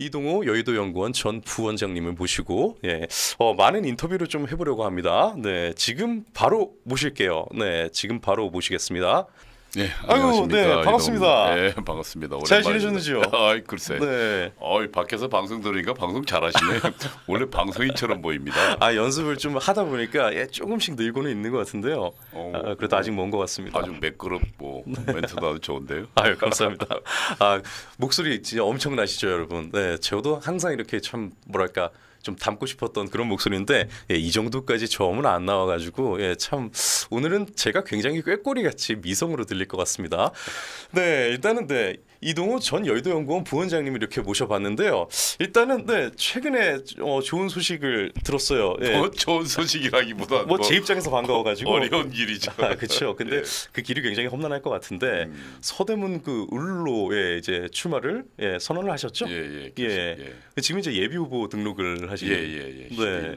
이동호 여의도 연구원 전 부원장님을 모시고 예, 어, 많은 인터뷰를 좀 해보려고 합니다. 네, 지금 바로 모실게요. 네, 지금 바로 모시겠습니다. 네, 아유, 네, 네, 반갑습니다. 네, 반갑습니다. 오랜만입잘 지내셨는지요? 아이, 글쎄. 네. 어이, 밖에서 방송 들으니까 방송 잘하시네. 원래 방송인처럼 보입니다. 아, 연습을 좀 하다 보니까 예, 조금씩 늘고는 있는 것 같은데요. 어, 아, 그래도 아직 먼 것 같습니다. 아주 매끄럽고 멘트도 아주 좋은데요. 아유, 감사합니다. 아, 목소리 진짜 엄청나시죠, 여러분. 네, 저도 항상 이렇게 참 뭐랄까 좀 담고 싶었던 그런 목소리인데 예, 이 정도까지 저음은 안 나와가지고 예, 참 오늘은 제가 굉장히 꾀꼬리 같이 미성으로 들릴 것 같습니다. 네 일단은 네. 이동호 전 여의도연구원 부원장님을 이렇게 모셔봤는데요. 일단은 네 최근에 어, 좋은 소식을 들었어요. 예. 뭐 좋은 소식이라기보다 뭐제 뭐 입장에서 반가워가지고 어려운 길이죠. 아, 그렇죠. 근데 예. 그 길이 굉장히 험난할 것 같은데 음. 서대문 그을로에 이제 출마를 예, 선언을 하셨죠. 예, 예, 예. 예. 지금 이제 예비 후보 등록을 하시는. 예, 예, 예. 네.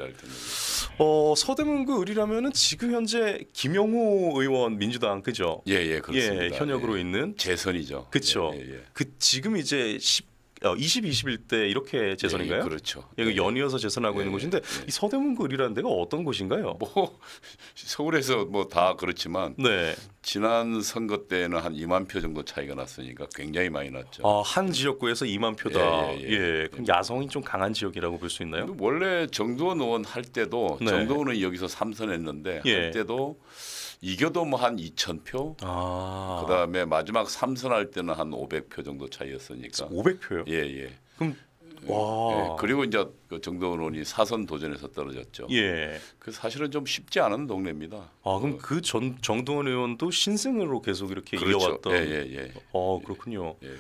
어 서대문 그 을이라면은 지금 현재 김영호 의원 민주당 그죠? 예, 예, 예, 그렇습니다. 현역으로 예. 있는 재선이죠. 그렇죠. 예. 그 지금 이제 10 어, 20, 21대 이렇게 예, 재선인가요? 그렇죠. 예, 그렇죠. 이거 예. 연이어서 재선하고 예, 있는 곳인데 예. 이 서대문구리라는 데가 어떤 곳인가요? 뭐 서울에서 뭐 다 그렇지만 네. 지난 선거 때는 한 2만 표 정도 차이가 났으니까 굉장히 많이 났죠. 아, 한 지역구에서 2만 표다. 예, 예 그럼 야성이 좀 강한 지역이라고 볼 수 있나요? 원래 정도원 의원 할 때도 네. 정도원은 여기서 3선했는데할 때도 이겨도 뭐 한 2천 표. 아. 그다음에 마지막 3선할 때는 한 500표 정도 차이였으니까. 500표요? 예, 예. 그럼 예. 와. 예, 그리고 이제 그 정동원이 사선 도전에서 떨어졌죠. 예. 그 사실은 좀 쉽지 않은 동네입니다. 아 그럼 그 전 정동원 의원도 신생으로 계속 이렇게 그렇죠. 이어왔던. 예예 예, 예. 어 그렇군요. 예, 예.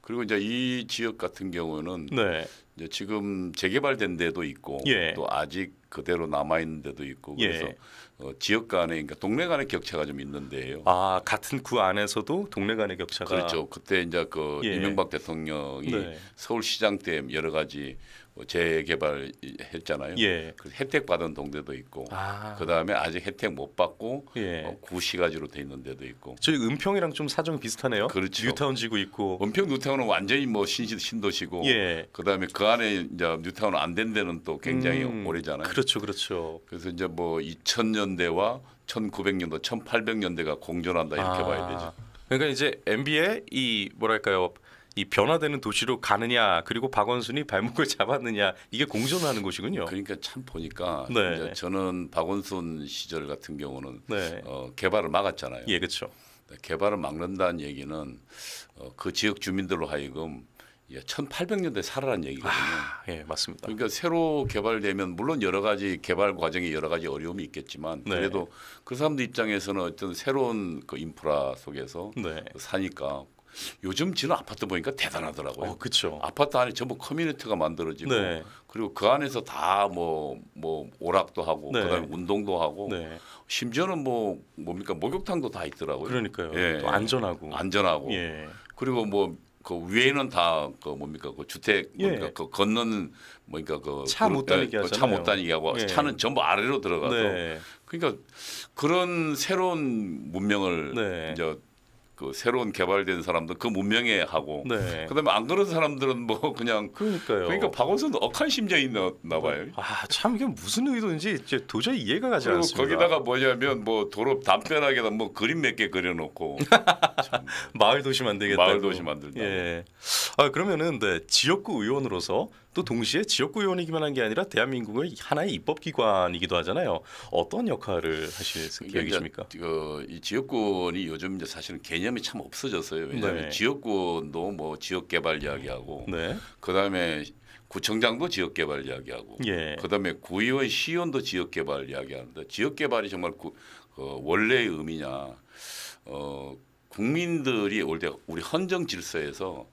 그리고 이제 이 지역 같은 경우는 네. 이제 지금 재개발된 데도 있고 예. 또 아직 그대로 남아 있는 데도 있고 예. 그래서 예. 어, 지역 간에 그러니까 동네 간의 격차가 좀 있는데요. 아 같은 구 그 안에서도 동네 간의 격차가 그렇죠. 그때 이제 그 예. 이명박 대통령이 네. 서울시장 때 여러 가지 뭐 재개발했잖아요. 예. 그 혜택 받은 동네도 있고, 아. 그 다음에 아직 혜택 못 받고 예. 어, 구시가지로 돼 있는 데도 있고. 저희 은평이랑 좀 사정 비슷하네요. 그렇죠. 뉴타운 지구 있고. 은평 뉴타운은 완전히 뭐 신시, 신도시고, 예. 그 다음에 그 안에 이제 뉴타운 안 된 데는 또 굉장히 음. 오래잖아요. 그렇죠. 그렇죠, 그렇죠. 그래서 이제 뭐 2000년대와 1900년도, 1800년대가 공존한다 이렇게 아, 봐야 되죠. 그러니까 이제 MB의 이 뭐랄까요? 이 변화되는 도시로 가느냐 그리고 박원순이 발목을 잡았느냐 이게 공존하는 곳이군요 그러니까 참 보니까 네. 이제 저는 박원순 시절 같은 경우는 네. 어, 개발을 막았잖아요. 예, 그렇죠. 네, 개발을 막는다는 얘기는 어, 그 지역 주민들로 하여금 예, 1800년대 살아난 얘기거든요. 아, 예, 맞습니다. 그러니까 새로 개발되면 물론 여러 가지 개발 과정에 여러 가지 어려움이 있겠지만 네. 그래도 그 사람들 입장에서는 어떤 새로운 그 인프라 속에서 네. 사니까 요즘 지는 아파트 보니까 대단하더라고요. 어, 그렇죠. 아파트 안에 전부 커뮤니티가 만들어지고 네. 그리고 그 안에서 다 뭐뭐 뭐 오락도 하고 네. 그다음에 운동도 하고 네. 심지어는 뭐 뭡니까 목욕탕도 다 있더라고요. 그러니까요. 예. 또 안전하고 안전하고 예. 그리고 뭐그 위에는 다 그 뭡니까 그 주택 예. 뭡니까 예. 그 건너는 뭐니까 그 차 못 다니게 그 하잖아요. 차못 다니게 하고 예. 차는 전부 아래로 들어가서 네. 그러니까 그런 새로운 문명을 네. 이제 그 새로운 개발된 사람들 그 문명에 하고 네. 그다음에 안 그런 사람들은 뭐 그냥 그러니까요. 그러니까 박원순 억한 심정이 있나 봐요. 아참 이게 무슨 의도인지 이제 도저히 이해가 가지 그리고 않습니다. 거기다가 뭐냐면 뭐 도로 담벼락에다 뭐 그림 몇 개 그려놓고 마을 도시 만들겠다. 마을 도시 만들다. 예. 아 그러면은 네, 지역구 의원으로서 또 동시에 지역구 의원이기만 한 게 아니라 대한민국의 하나의 입법기관이기도 하잖아요. 어떤 역할을 하실 그러니까 계획이십니까? 어, 이 지역구원이 요즘 이제 사실은 개념이 참 없어졌어요. 왜냐하면 네. 지역구도 뭐 지역개발 이야기하고 네. 그다음에 구청장도 지역개발 이야기하고 예. 그다음에 구의원 시의원도 지역개발 이야기하는데 지역개발이 정말 구, 어, 원래의 의미냐 어, 국민들이 올 때 우리 헌정 질서에서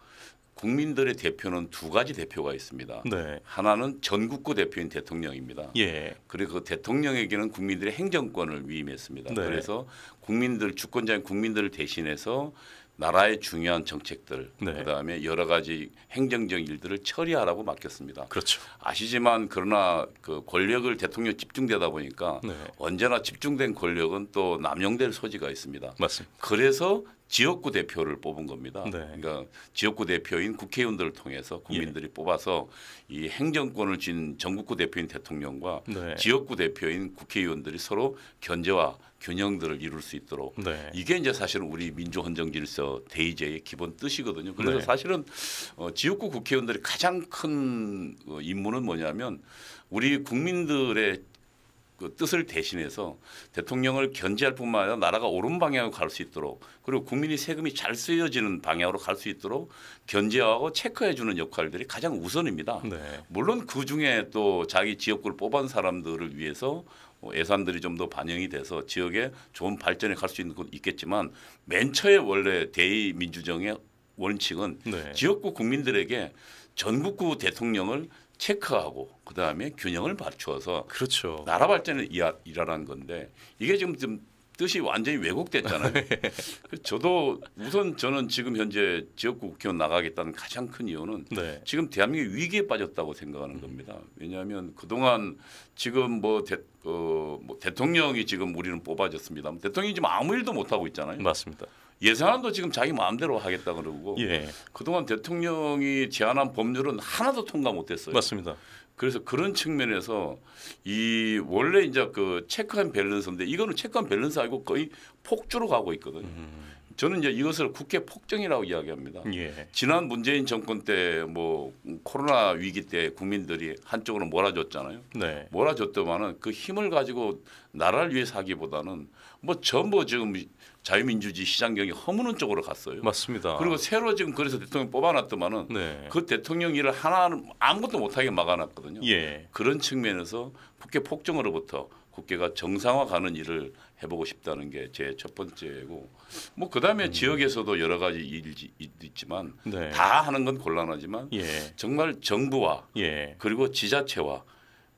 국민들의 대표는 두 가지 대표가 있습니다. 네. 하나는 전국구 대표인 대통령입니다. 예. 그리고 그 대통령에게는 국민들의 행정권을 위임했습니다. 네. 그래서 국민들 주권자인 국민들을 대신해서 나라의 중요한 정책들 네. 그다음에 여러 가지 행정적 일들을 처리하라고 맡겼습니다. 그렇죠. 아시지만 그러나 그 권력을 대통령 집중되다 보니까 네. 언제나 집중된 권력은 또 남용될 소지가 있습니다. 맞습니다. 그래서 지역구 대표를 뽑은 겁니다. 네. 그러니까 지역구 대표인 국회의원들을 통해서 국민들이 예. 뽑아서 이 행정권을 쥔 전국구 대표인 대통령과 네. 지역구 대표인 국회의원들이 서로 견제와 균형들을 이룰 수 있도록 네. 이게 이제 사실은 우리 민주헌정 질서 대의제의 기본 뜻이거든요. 그래서 네. 사실은 어, 지역구 국회의원들이 가장 큰 어, 임무는 뭐냐면 우리 국민들의 그 뜻을 대신해서 대통령을 견제할 뿐만 아니라 나라가 옳은 방향으로 갈 수 있도록 그리고 국민이 세금이 잘 쓰여지는 방향으로 갈 수 있도록 견제하고 체크해 주는 역할들이 가장 우선입니다. 네. 물론 그 중에 또 자기 지역구를 뽑은 사람들을 위해서 뭐 예산들이 좀 더 반영이 돼서 지역에 좋은 발전에 갈수 있는 곳 있겠지만 맨 처에 원래 대의 민주정의 원칙은 네. 지역구 국민들에게 전국구 대통령을 체크하고 그 다음에 균형을 맞추어서 그렇죠. 나라 발전을 일하라는 건데 이게 지금 좀 뜻이 완전히 왜곡됐잖아요. 그 저도 우선 저는 지금 현재 지역구 국회의원 나가겠다는 가장 큰 이유는 네. 지금 대한민국 위기에 빠졌다고 생각하는 음. 겁니다. 왜냐하면 그동안 지금 뭐 대, 그뭐 어, 대통령이 지금 우리는 뽑아졌습니다. 대통령이 지금 아무 일도 못 하고 있잖아요. 맞습니다. 예산안도 지금 자기 마음대로 하겠다 그러고 예. 그동안 대통령이 제안한 법률은 하나도 통과 못했어요. 맞습니다. 그래서 그런 측면에서 이 원래 이제 그 체크한 밸런스인데 이거는 체크한 밸런스 아니고 거의 폭주로 가고 있거든요. 음. 저는 이제 이것을 국회 폭정이라고 이야기합니다. 예. 지난 문재인 정권 때 뭐 코로나 위기 때 국민들이 한쪽으로 몰아줬잖아요. 네. 몰아줬더만은 그 힘을 가지고 나라를 위해 사기보다는 뭐 전부 지금 자유민주주의 시장경이 허무는 쪽으로 갔어요. 맞습니다. 그리고 새로 지금 그래서 대통령 뽑아놨더만은 네. 그 대통령 일을 하나 아무것도 못하게 막아놨거든요. 예. 그런 측면에서 국회 폭정으로부터 국회가 정상화 가는 일을 해보고 싶다는 게 제 첫 번째고 뭐 그다음에 음. 지역에서도 여러 가지 일이 있지만 네. 다 하는 건 곤란하지만 예. 정말 정부와 예. 그리고 지자체와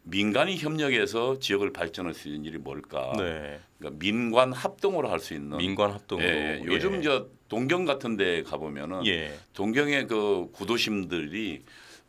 민간이 협력해서 지역을 발전할 수 있는 일이 뭘까? 네. 그러니까 민관 합동으로 할 수 있는 민관 합동. 예, 예, 요즘 저 동경 같은 데 가보면은 예. 동경의 그 구도심들이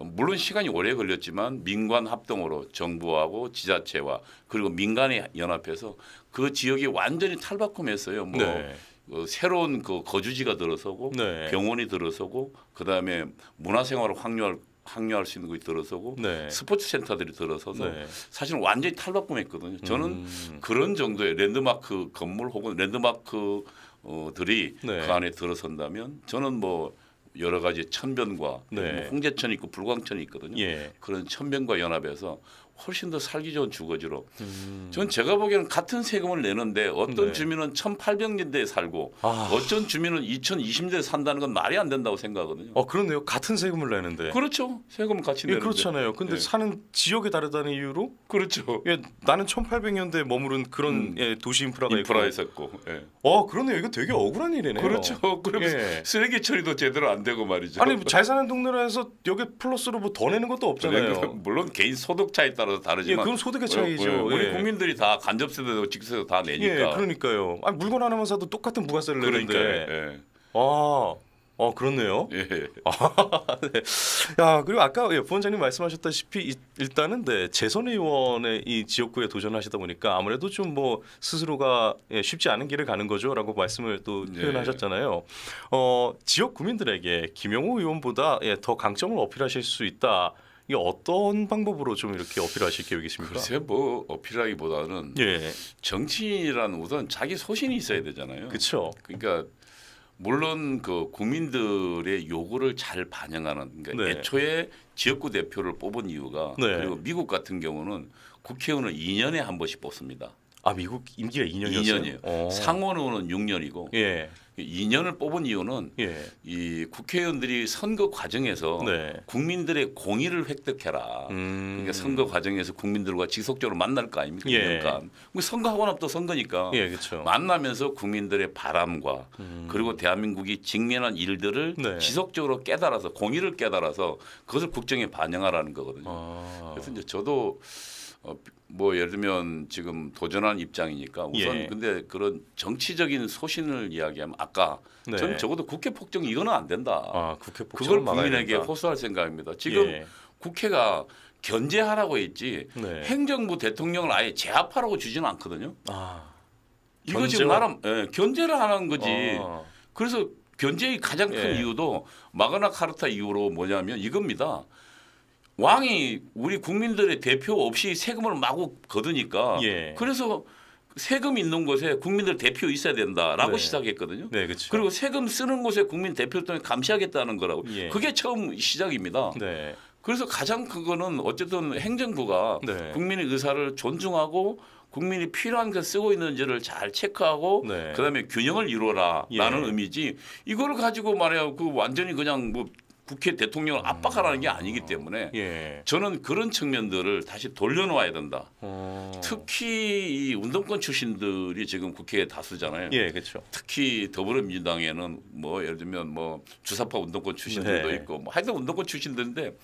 물론 시간이 오래 걸렸지만 민관 합동으로 정부하고 지자체와 그리고 민간이 연합해서 그 지역이 완전히 탈바꿈했어요. 뭐 네. 그 새로운 그 거주지가 들어서고 네. 병원이 들어서고 그다음에 문화생활을 확률 학류할 수 있는 곳이 들어서고 네. 스포츠 센터들이 들어서서 네. 사실은 완전히 탈바꿈했거든요. 저는 음. 그런 정도의 랜드마크 건물 혹은 랜드마크들이 어, 네. 그 안에 들어선다면 저는 뭐 여러 가지 천변과 네. 뭐 홍제천이 있고 불광천이 있거든요. 예. 그런 천변과 연합해서 훨씬 더 살기 좋은 주거지로. 음. 전 제가 보기에는 같은 세금을 내는데 어떤 네. 주민은 1800년대에 살고 아. 어떤 주민은 2020년대에 산다는 건 말이 안 된다고 생각하거든요. 어, 그렇네요. 같은 세금을 내는데. 그렇죠. 세금을 같이 예, 내는데. 그렇잖아요. 근데 예. 사는 지역이 다르다는 이유로 그렇죠. 예, 나는 1800년대에 머무른 그런 음. 예, 도시 인프라가 인프라에 었고 예. 어, 그러네요. 이거 되게 억울한 일이네요. 그렇죠. 그러면 예. 쓰레기 처리도 제대로 안 되고 말이죠. 아니, 뭐 잘 사는 동네라서 해 여기 플러스로 뭐 더 내는 것도 없잖아요. 물론 개인 소득 차에 따라 따라서 다르지만 예, 그건 소득의 차이죠. 우리, 우리 예. 국민들이 다 간접세도 직세도 다 예, 내니까. 예, 그러니까요. 아니, 물건 하나만 사도 똑같은 부가세를 그러니까, 내는데. 예. 아, 어 그렇네요. 예. 아, 네. 야 그리고 아까 예, 부원장님 말씀하셨다시피 일단은 네, 재선 의원의 이 지역구에 도전하시다 보니까 아무래도 좀 뭐 스스로가 예, 쉽지 않은 길을 가는 거죠라고 말씀을 또 네. 표현하셨잖아요. 어 지역 구민들에게 김영호 의원보다 예, 더 강점을 어필하실 수 있다. 이게 어떤 방법으로 좀 이렇게 어필하실 계획이십니까? 글쎄 뭐 어필하기보다는 예. 정치란 우선 자기 소신이 있어야 되잖아요. 그렇죠. 그러니까 물론 그 국민들의 요구를 잘 반영하는 그러니까 네. 애초에 지역구 대표를 뽑은 이유가 네. 그리고 미국 같은 경우는 국회의원을 2년에 한 번씩 뽑습니다. 아 미국 임기가 2년이었어요. 2년이에요. 오. 어. 상원의원은 6년이고 예. 2년을 뽑은 이유는 예. 이 국회의원들이 선거 과정에서 네. 국민들의 공의를 획득해라. 그러니까 음. 그러니까 선거 과정에서 국민들과 지속적으로 만날 거 아닙니까? 예. 그러니까 선거하고 나또 선거니까 예, 그렇죠. 만나면서 국민들의 바람과 음. 그리고 대한민국이 직면한 일들을 네. 지속적으로 깨달아서 공의를 깨달아서 그것을 국정에 반영하라는 거거든요. 아. 그래서 이제 저도 어, 뭐 예를 들면 지금 도전하는 입장이니까 우선 예. 근데 그런 정치적인 소신을 이야기하면 아까 네. 저는 적어도 국회 폭정 이거는 안 된다. 아, 국회 폭정 그걸 국민에게 호소할 생각입니다. 지금 예. 국회가 견제하라고 했지 네. 행정부 대통령을 아예 제압하라고 주지는 않거든요. 아, 이거 지금 나름 예, 견제를 하는 거지. 아. 그래서 견제의 가장 큰 예. 이유도 마그나 카르타 이후로 뭐냐면 이겁니다. 왕이 우리 국민들의 대표 없이 세금을 마구 거두니까 예. 그래서 세금 있는 곳에 국민들 대표 있어야 된다라고 네. 시작했거든요. 네, 그렇죠. 그리고 세금 쓰는 곳에 국민 대표를 통해 감시하겠다는 거라고. 예. 그게 처음 시작입니다. 네. 그래서 가장 그거는 어쨌든 행정부가 네. 국민의 의사를 존중하고 국민이 필요한 게 쓰고 있는지를 잘 체크하고 네. 그다음에 균형을 이루어라라는 예. 의미지 이거를 가지고 말이야 그 완전히 그냥 뭐 국회 대통령을 음. 압박하라는 게 아니기 때문에 예. 저는 그런 측면들을 다시 돌려놓아야 된다. 어. 특히 이 운동권 출신들이 지금 국회에 다수잖아요. 예, 그렇죠. 특히 더불어민주당에는 뭐 예를 들면 뭐 주사파 운동권 출신들도 네. 있고 뭐 하여튼 운동권 출신들인데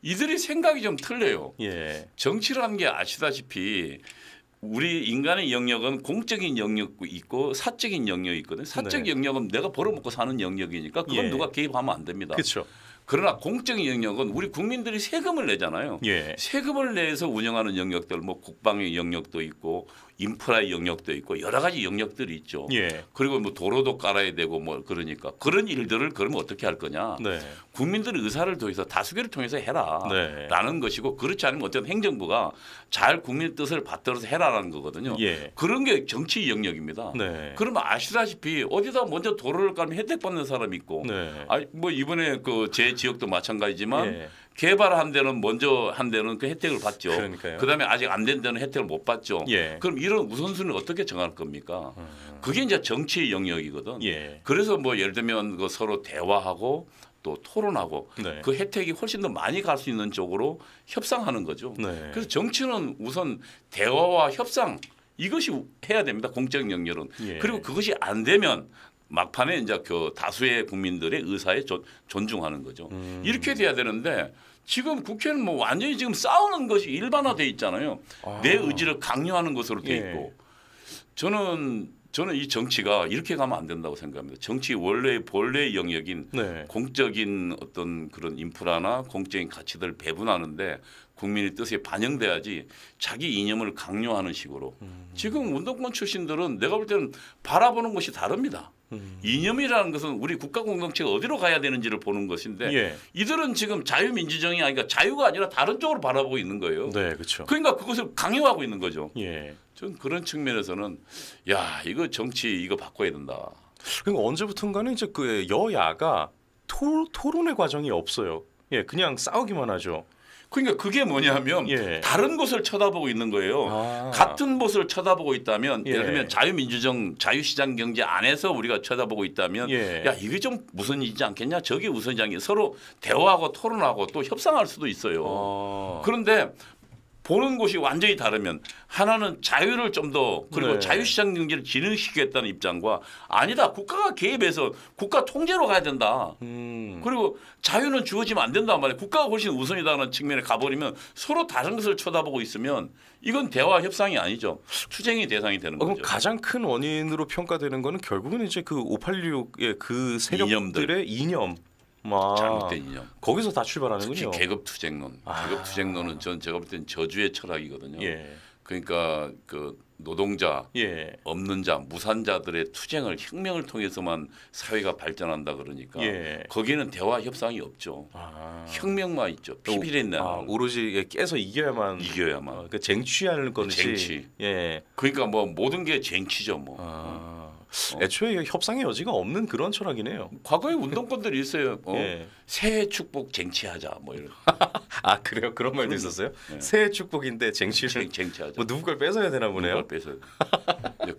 이들의 생각이 좀 틀려요. 예. 정치라는 게 아시다시피 우리 인간의 영역은 공적인 영역도 있고 사적인 영역이 있거든요. 사적 네. 영역은 내가 벌어먹고 사는 영역이니까 그건 예. 누가 개입하면 안 됩니다. 그렇죠. 그러나 공적인 영역은 우리 국민들이 세금을 내잖아요. 예. 세금을 내서 운영하는 영역들 뭐 국방의 영역도 있고 인프라의 영역도 있고 여러 가지 영역들이 있죠. 예. 그리고 뭐 도로도 깔아야 되고 뭐 그러니까 그런 일들을 그러면 어떻게 할 거냐. 네. 국민들의 의사를 통해서 다수결을 통해서 해라라는 네. 것이고 그렇지 않으면 어떤 행정부가 잘 국민 의 뜻을 받들어서 해라라는 거거든요. 예. 그런 게 정치 영역입니다. 네. 그러면 아시다시피 어디다 먼저 도로를 깔면 혜택 받는 사람이 있고 네. 아뭐 이번에 그 제 지역도 마찬가지지만 예. 개발한 데는 먼저 한 데는 그 혜택을 받죠. 그러니까요. 그다음에 아직 안 된 데는 혜택을 못 받죠. 예. 그럼 이런 우선순위를 어떻게 정할 겁니까? 음. 그게 이제 정치의 영역이거든. 예. 그래서 뭐 예를 들면 그 서로 대화하고 또 토론하고 네. 그 혜택이 훨씬 더 많이 갈 수 있는 쪽으로 협상하는 거죠. 네. 그래서 정치는 우선 대화와 협상 이것이 해야 됩니다. 공적 영역은. 예. 그리고 그것이 안 되면 막판에 이제 그 다수의 국민들의 의사에 존, 존중하는 거죠. 음. 이렇게 돼야 되는데 지금 국회는 뭐 완전히 지금 싸우는 것이 일반화돼 있잖아요. 아. 내 의지를 강요하는 것으로 돼 예. 있고 예. 저는 저는 이 정치가 이렇게 가면 안 된다고 생각합니다. 정치 원래의 본래의 영역인 네. 공적인 어떤 그런 인프라나 공적인 가치들을 배분하는데 국민의 뜻에 반영돼야지 자기 이념을 강요하는 식으로 음. 지금 운동권 출신들은 내가 볼 때는 바라보는 것이 다릅니다. 음. 이념이라는 것은 우리 국가 공동체가 어디로 가야 되는지를 보는 것인데 예. 이들은 지금 자유민주정이 아니라 자유가 아니라 다른 쪽으로 바라보고 있는 거예요. 네, 그렇죠. 그러니까 그것을 강요하고 있는 거죠. 예. 전 그런 측면에서는 야 이거 정치 이거 바꿔야 된다. 그러니까 언제부턴가는 이제 그 여야가 토, 토론의 과정이 없어요. 예, 그냥 싸우기만 하죠. 그러니까 그게 뭐냐면 예. 다른 곳을 쳐다보고 있는 거예요. 아. 같은 곳을 쳐다보고 있다면 예. 예를 들면 자유민주정 자유시장 경제 안에서 우리가 쳐다보고 있다면 예. 야 이게 좀 무슨 일이지 않겠냐 저게 우선장이 서로 대화하고 토론하고 또 협상할 수도 있어요. 아. 그런데 보는 곳이 완전히 다르면 하나는 자유를 좀 더 그리고 네. 자유시장 경제를 진흥시키겠다는 입장과 아니다 국가가 개입해서 국가 통제로 가야 된다 음. 그리고 자유는 주어지면 안 된단 말이에요 국가가 훨씬 우선이다라는 측면에 가버리면 서로 다른 것을 쳐다보고 있으면 이건 대화 협상이 아니죠 투쟁이 대상이 되는 거죠 어, 그럼 가장 큰 원인으로 평가되는 거는 결국은 이제 그 586의 그 세력들의 이념들. 이념 아, 잘못된 이념. 거기서 다 출발하는군요. 특히 계급 투쟁론. 아. 계급 투쟁론은 전 제가 볼 때는 저주의 철학이거든요. 예. 그러니까 그 노동자, 예. 없는 자, 무산자들의 투쟁을 혁명을 통해서만 사회가 발전한다 그러니까 예. 거기는 대화 협상이 없죠. 아. 혁명만 있죠. 피비린내. 아, 오로지 깨서 이겨야만. 이겨야만. 아, 어, 그러니까 쟁취하는 건지. 쟁취. 예. 그러니까 뭐 모든 게 쟁취죠 뭐. 아. 어. 어. 애초에 협상의 여지가 없는 그런 철학이네요. 과거에 운동권들 이 있어요. 어? 예. 새해 축복 쟁취하자 뭐 이런. 아 그래요? 그런 말도 있었어요? 네. 새해 축복인데 쟁취를 쟁, 취하자뭐 누구 걸 뺏어야 되나 보네요. 뺏어야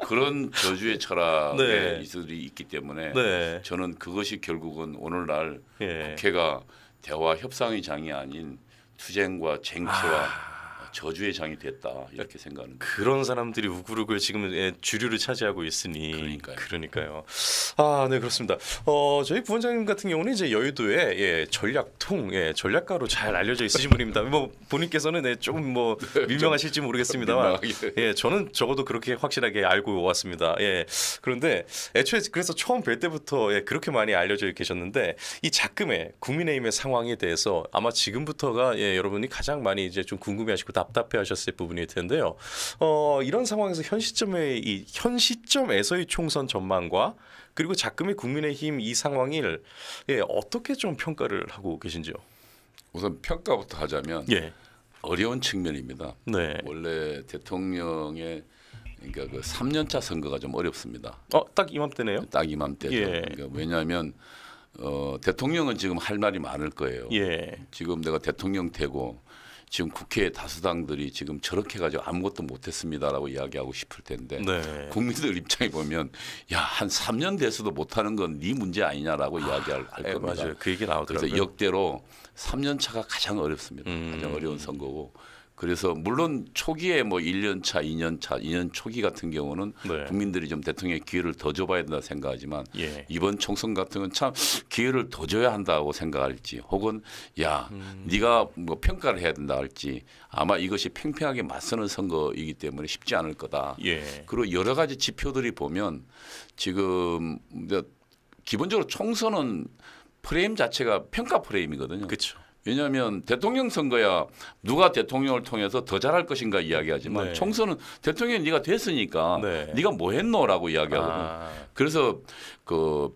그런 저주의 철학의 이들이 네. 있기 때문에 네. 저는 그것이 결국은 오늘날 예. 국회가 대화 협상의 장이 아닌 투쟁과 쟁취와 아. 저주의 장이 됐다 이렇게 생각하는 그런 사람들이 우글우글 지금 예, 주류를 차지하고 있으니 그러니까요. 그러니까요. 아, 네 그렇습니다. 어, 저희 부원장님 같은 경우는 이제 여의도에 예, 전략통, 예, 전략가로 잘 알려져 있으신 분입니다. 뭐 본인께서는 네, 조금 뭐 유명하실지 모르겠습니다만, 예, 저는 적어도 그렇게 확실하게 알고 왔습니다. 예, 그런데 애초에 그래서 처음 뵐 때부터 예, 그렇게 많이 알려져 계셨는데 이 작금의 국민의힘의 상황에 대해서 아마 지금부터가 예, 여러분이 가장 많이 이제 좀 궁금해하시고 다 답답해하셨을 부분일 텐데요. 어, 이런 상황에서 현 시점의 이, 현 시점에서의 총선 전망과 그리고 작금의 국민의힘 이 상황을 예, 어떻게 좀 평가를 하고 계신지요? 우선 평가부터 하자면 예. 어려운 측면입니다. 네. 원래 대통령의 그러니까 그 3년차 선거가 좀 어렵습니다. 어, 딱 이맘때네요. 딱이맘때 예. 그러니까 왜냐하면 어, 대통령은 지금 할 말이 많을 거예요. 예. 지금 내가 대통령 되고 지금 국회 다수당들이 지금 저렇게 가지고 아무것도 못했습니다라고 이야기하고 싶을 텐데 네. 국민들 입장에 보면 야한 3년 돼서도 못하는 건 네 문제 아니냐라고 아, 이야기할 할 예, 겁니다. 맞아요. 그 얘기 나오더라고요. 그래서 역대로 3년 차가 가장 어렵습니다. 음. 가장 어려운 선거고 그래서 물론 초기에 뭐 1년 차, 2년 차, 2년 초기 같은 경우는 네. 국민들이 좀 대통령의 기회를 더 줘봐야 된다 생각하지만 예. 이번 총선 같은 건 참 기회를 더 줘야 한다고 생각할지 혹은 야 음. 네가 뭐 평가를 해야 된다 할지 아마 이것이 팽팽하게 맞서는 선거이기 때문에 쉽지 않을 거다. 예. 그리고 여러 가지 지표들이 보면 지금 기본적으로 총선은 프레임 자체가 평가 프레임이거든요. 그렇죠. 왜냐하면 대통령 선거야 누가 대통령을 통해서 더 잘할 것인가 이야기하지만 네. 총선은 대통령 이 네가 됐으니까 네. 네가 뭐 했노라고 이야기하거든 아. 그래서 그,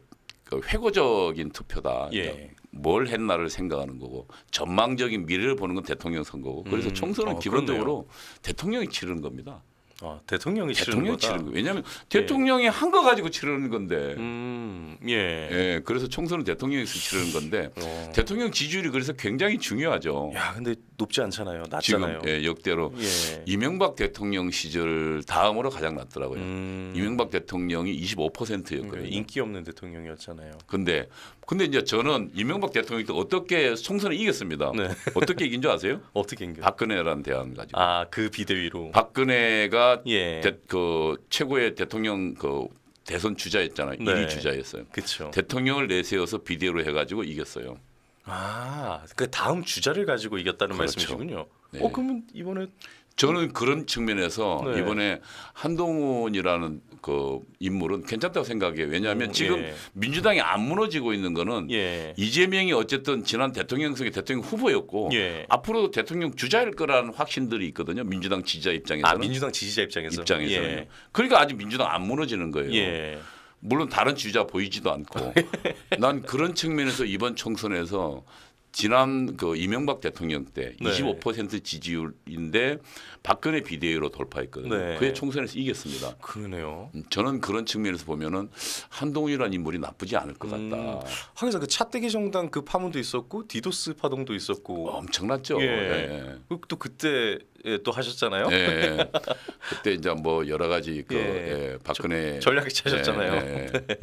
그 회고적인 투표다. 예. 그러니까 뭘 했나를 생각하는 거고 전망적인 미래를 보는 건 대통령 선거고 그래서 음. 총선은 어, 기본적으로 그렇네요. 대통령이 치르는 겁니다. 아, 대통령이, 대통령이 치르는 거다. 왜냐하면 예. 대통령이 한 거 가지고 치르는 건데. 음, 예. 예. 그래서 총선은 대통령이 치르는 건데 어. 대통령 지지율이 그래서 굉장히 중요하죠. 야, 근데 높지 않잖아요. 낮잖아요. 지금, 예, 역대로 예. 이명박 대통령 시절 다음으로 가장 낮더라고요. 음. 이명박 대통령이 25%였거든요. 예, 인기 없는 대통령이었잖아요. 근데 근데 이제 저는 이명박 대통령이 또 어떻게 총선을 이겼습니다. 네. 어떻게 이긴 줄 아세요? 어떻게 이겼? 박근혜란 대안 가지고. 아, 그 비대위로. 박근혜가 예. 대, 그 최고의 대통령 그 대선 주자였잖아요. 네. 1위 주자였어요. 그쵸. 대통령을 내세워서 비디오로 해가지고 이겼어요. 아, 그 다음 주자를 가지고 이겼다는 그렇죠. 말씀이군요 네. 어, 그러면 이번에 저는 그런 측면에서 네. 이번에 한동훈이라는 그 인물은 괜찮다고 생각해요. 왜냐하면 지금 예. 민주당이 안 무너지고 있는 거는 예. 이재명이 어쨌든 지난 대통령 속에 대통령 후보였고 예. 앞으로 대통령 주자일 거라는 확신들이 있거든요. 민주당 지지자 입장에서는. 아, 민주당 지지자 입장에서. 입장에서는. 예. 그러니까 아직 민주당 안 무너지는 거예요. 예. 물론 다른 지지자 보이지도 않고 난 그런 측면에서 이번 총선에서 지난 그 이명박 대통령 때 25% 지지율인데 박근혜 비대위로 돌파했거든요. 네. 그의 총선에서 이겼습니다. 그러네요. 음, 저는 그런 측면에서 보면은 한동훈이라는 인물이 나쁘지 않을 것 같다. 항상 음, 그 차떼기 정당 그 파문도 있었고 디도스 파동도 있었고 엄청났죠. 예. 예. 그 또 그때 또 하셨잖아요. 예. 그때 이제 뭐 여러 가지 그 예. 예 박근혜 저, 전략이 짜셨잖아요. 네.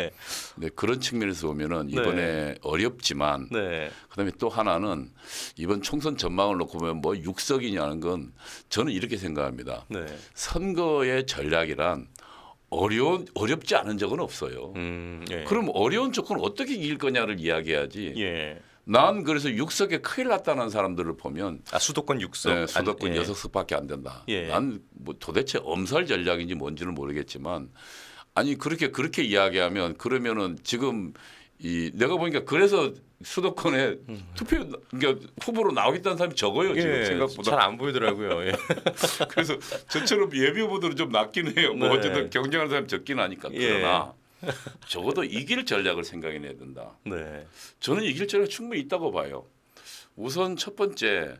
네. 그런 측면에서 보면은 이번에 어렵지만 그다음에 또 하나는 이번 총선 전망을 놓고 보면 뭐 육석이냐는 건 저는 이렇게 생각합니다. 네. 선거의 전략이란 어려운 어렵지 않은 적은 없어요. 음, 예. 그럼 어려운 조건 어떻게 이길 거냐를 이야기해야지. 예. 난 그래서 육석에 큰일 났다는 사람들을 보면 아 수도권 육석 네, 수도권 아, 예. 여섯 예. 석밖에 안 된다. 예. 난뭐 도대체 엄살 전략인지 뭔지는 모르겠지만 아니 그렇게 그렇게 이야기하면 그러면은 지금 이 내가 보니까 그래서 수도권에 투표 그러니까 후보로 나오겠다는 사람이 적어요 지금 예, 생각보다 잘 안 보이더라고요. 예. 그래서 저처럼 예비 후보들은 좀 낫긴 해요. 뭐 네. 어쨌든 경쟁하는 사람이 적긴 하니까 예. 그러나 예. 적어도 이길 전략을 생각해야 된다. 네. 저는 이길 전략 충분히 있다고 봐요. 우선 첫 번째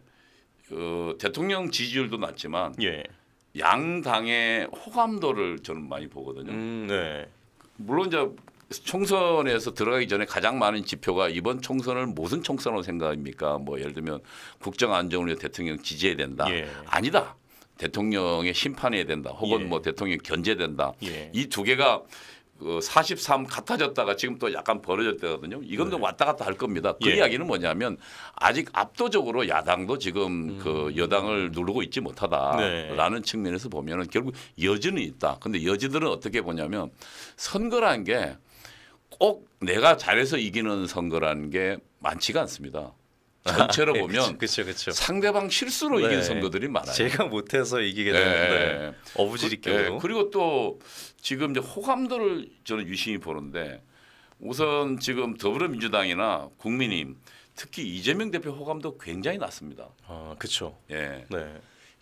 어, 대통령 지지율도 낮지만 예. 양당의 호감도를 저는 많이 보거든요. 음, 네. 물론 이제 총선에서 들어가기 전에 가장 많은 지표가 이번 총선을 무슨 총선으로 생각합니까? 뭐 예를 들면 국정 안정을 위해 대통령 지지해야 된다. 예. 아니다. 대통령의 심판해야 된다. 혹은 예. 뭐 대통령 견제된다. 예. 이두 개가 그43 같아졌다가 지금 또 약간 벌어졌다거든요. 이건 또 네. 왔다 갔다 할 겁니다. 그 예. 이야기는 뭐냐면 아직 압도적으로 야당도 지금 그 음. 그 여당을 누르고 있지 못하다라는 네. 측면에서 보면 결국 여지는 있다. 근데 여지들은 어떻게 보냐면 선거란 게꼭 내가 잘해서 이기는 선거라는 게 많지가 않습니다. 전체로 아, 보면 그쵸, 그쵸. 상대방 실수로 네. 이긴 선거들이 많아요. 제가 못해서 이기게 되는 데 네. 어부지리 그, 네. 그리고 또 지금 이제 호감도를 저는 유심히 보는데 우선 지금 더불어민주당이나 국민의힘 특히 이재명 대표 호감도 굉장히 낮습니다. 아 그렇죠. 예. 네.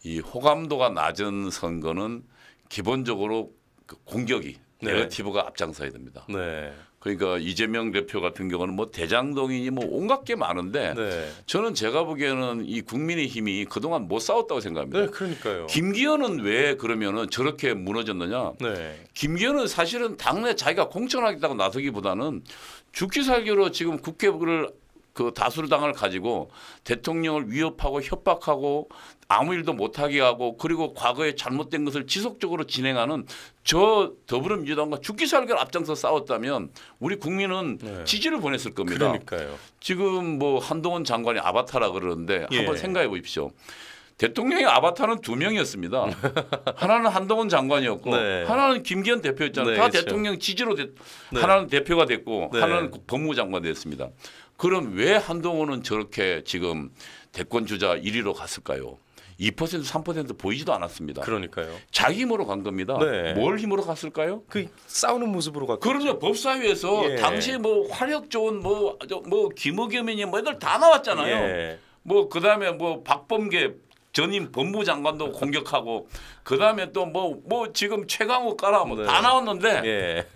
이 호감도가 낮은 선거는 기본적으로 그 공격이 네. 네거티브가 앞장서야 됩니다. 네. 그러니까 이재명 대표 같은 경우는 뭐 대장동이니 뭐 온갖 게 많은데 네. 저는 제가 보기에는 이 국민의 힘이 그동안 못 싸웠다고 생각합니다. 네, 그러니까요. 김기현은 왜 그러면은 저렇게 무너졌느냐? 네. 김기현은 사실은 당내 자기가 공천하겠다고 나서기보다는 죽기 살기로 지금 국회를 그 다수당을 가지고 대통령을 위협하고 협박하고 아무 일도 못하게 하고 그리고 과거에 잘못된 것을 지속적으로 진행하는 저 더불어민주당과 죽기 살기를 앞장서 싸웠다면 우리 국민은 네. 지지를 보냈을 겁니다. 그러니까요. 지금 뭐 한동훈 장관이 아바타라 그러는데 예. 한번 생각해 보십시오. 대통령의 아바타는 두 명이었습니다. 하나는 한동훈 장관이었고 네. 하나는 김기현 대표였잖아요. 네, 다 그렇죠. 대통령 지지로 되, 네. 하나는 대표가 됐고 네. 하나는 법무장관 됐습니다. 그럼 왜 한동훈은 저렇게 지금 대권 주자 1위로 갔을까요? 2% 3% 보이지도 않았습니다. 그러니까요. 자기 힘으로 간 겁니다. 네. 뭘 힘으로 갔을까요? 그 싸우는 모습으로 갔죠. 그러면 법사위에서 예. 당시 뭐 화력 좋은 뭐뭐 김우겸이니 뭐 애들 뭐 뭐 다 나왔잖아요. 예. 뭐 그다음에 뭐 박범계 전임 법무장관도 공격하고 그다음에 또 뭐뭐 뭐 지금 최강욱 까라 뭐다 네. 나왔는데 예.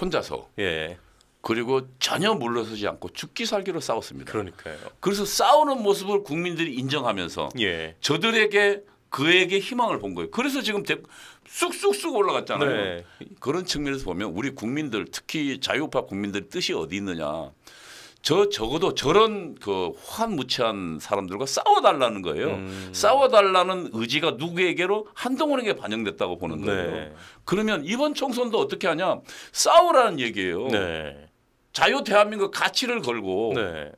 혼자서 예. 그리고 전혀 물러서지 않고 죽기 살기로 싸웠습니다. 그러니까요. 그래서 싸우는 모습을 국민들이 인정하면서 예. 저들에게 그에게 희망을 본 거예요. 그래서 지금 대, 쑥쑥쑥 올라갔잖아요. 네. 그런 측면에서 보면 우리 국민들 특히 자유파 국민들 뜻이 어디 있느냐. 저 적어도 저런 그 환무치한 사람들과 싸워달라는 거예요. 음. 싸워달라는 의지가 누구에게로 한동훈에게 반영됐다고 보는 거예요. 네. 그러면 이번 총선도 어떻게 하냐 싸우라는 얘기예요. 네. 자유 대한민국 가치를 걸고 네.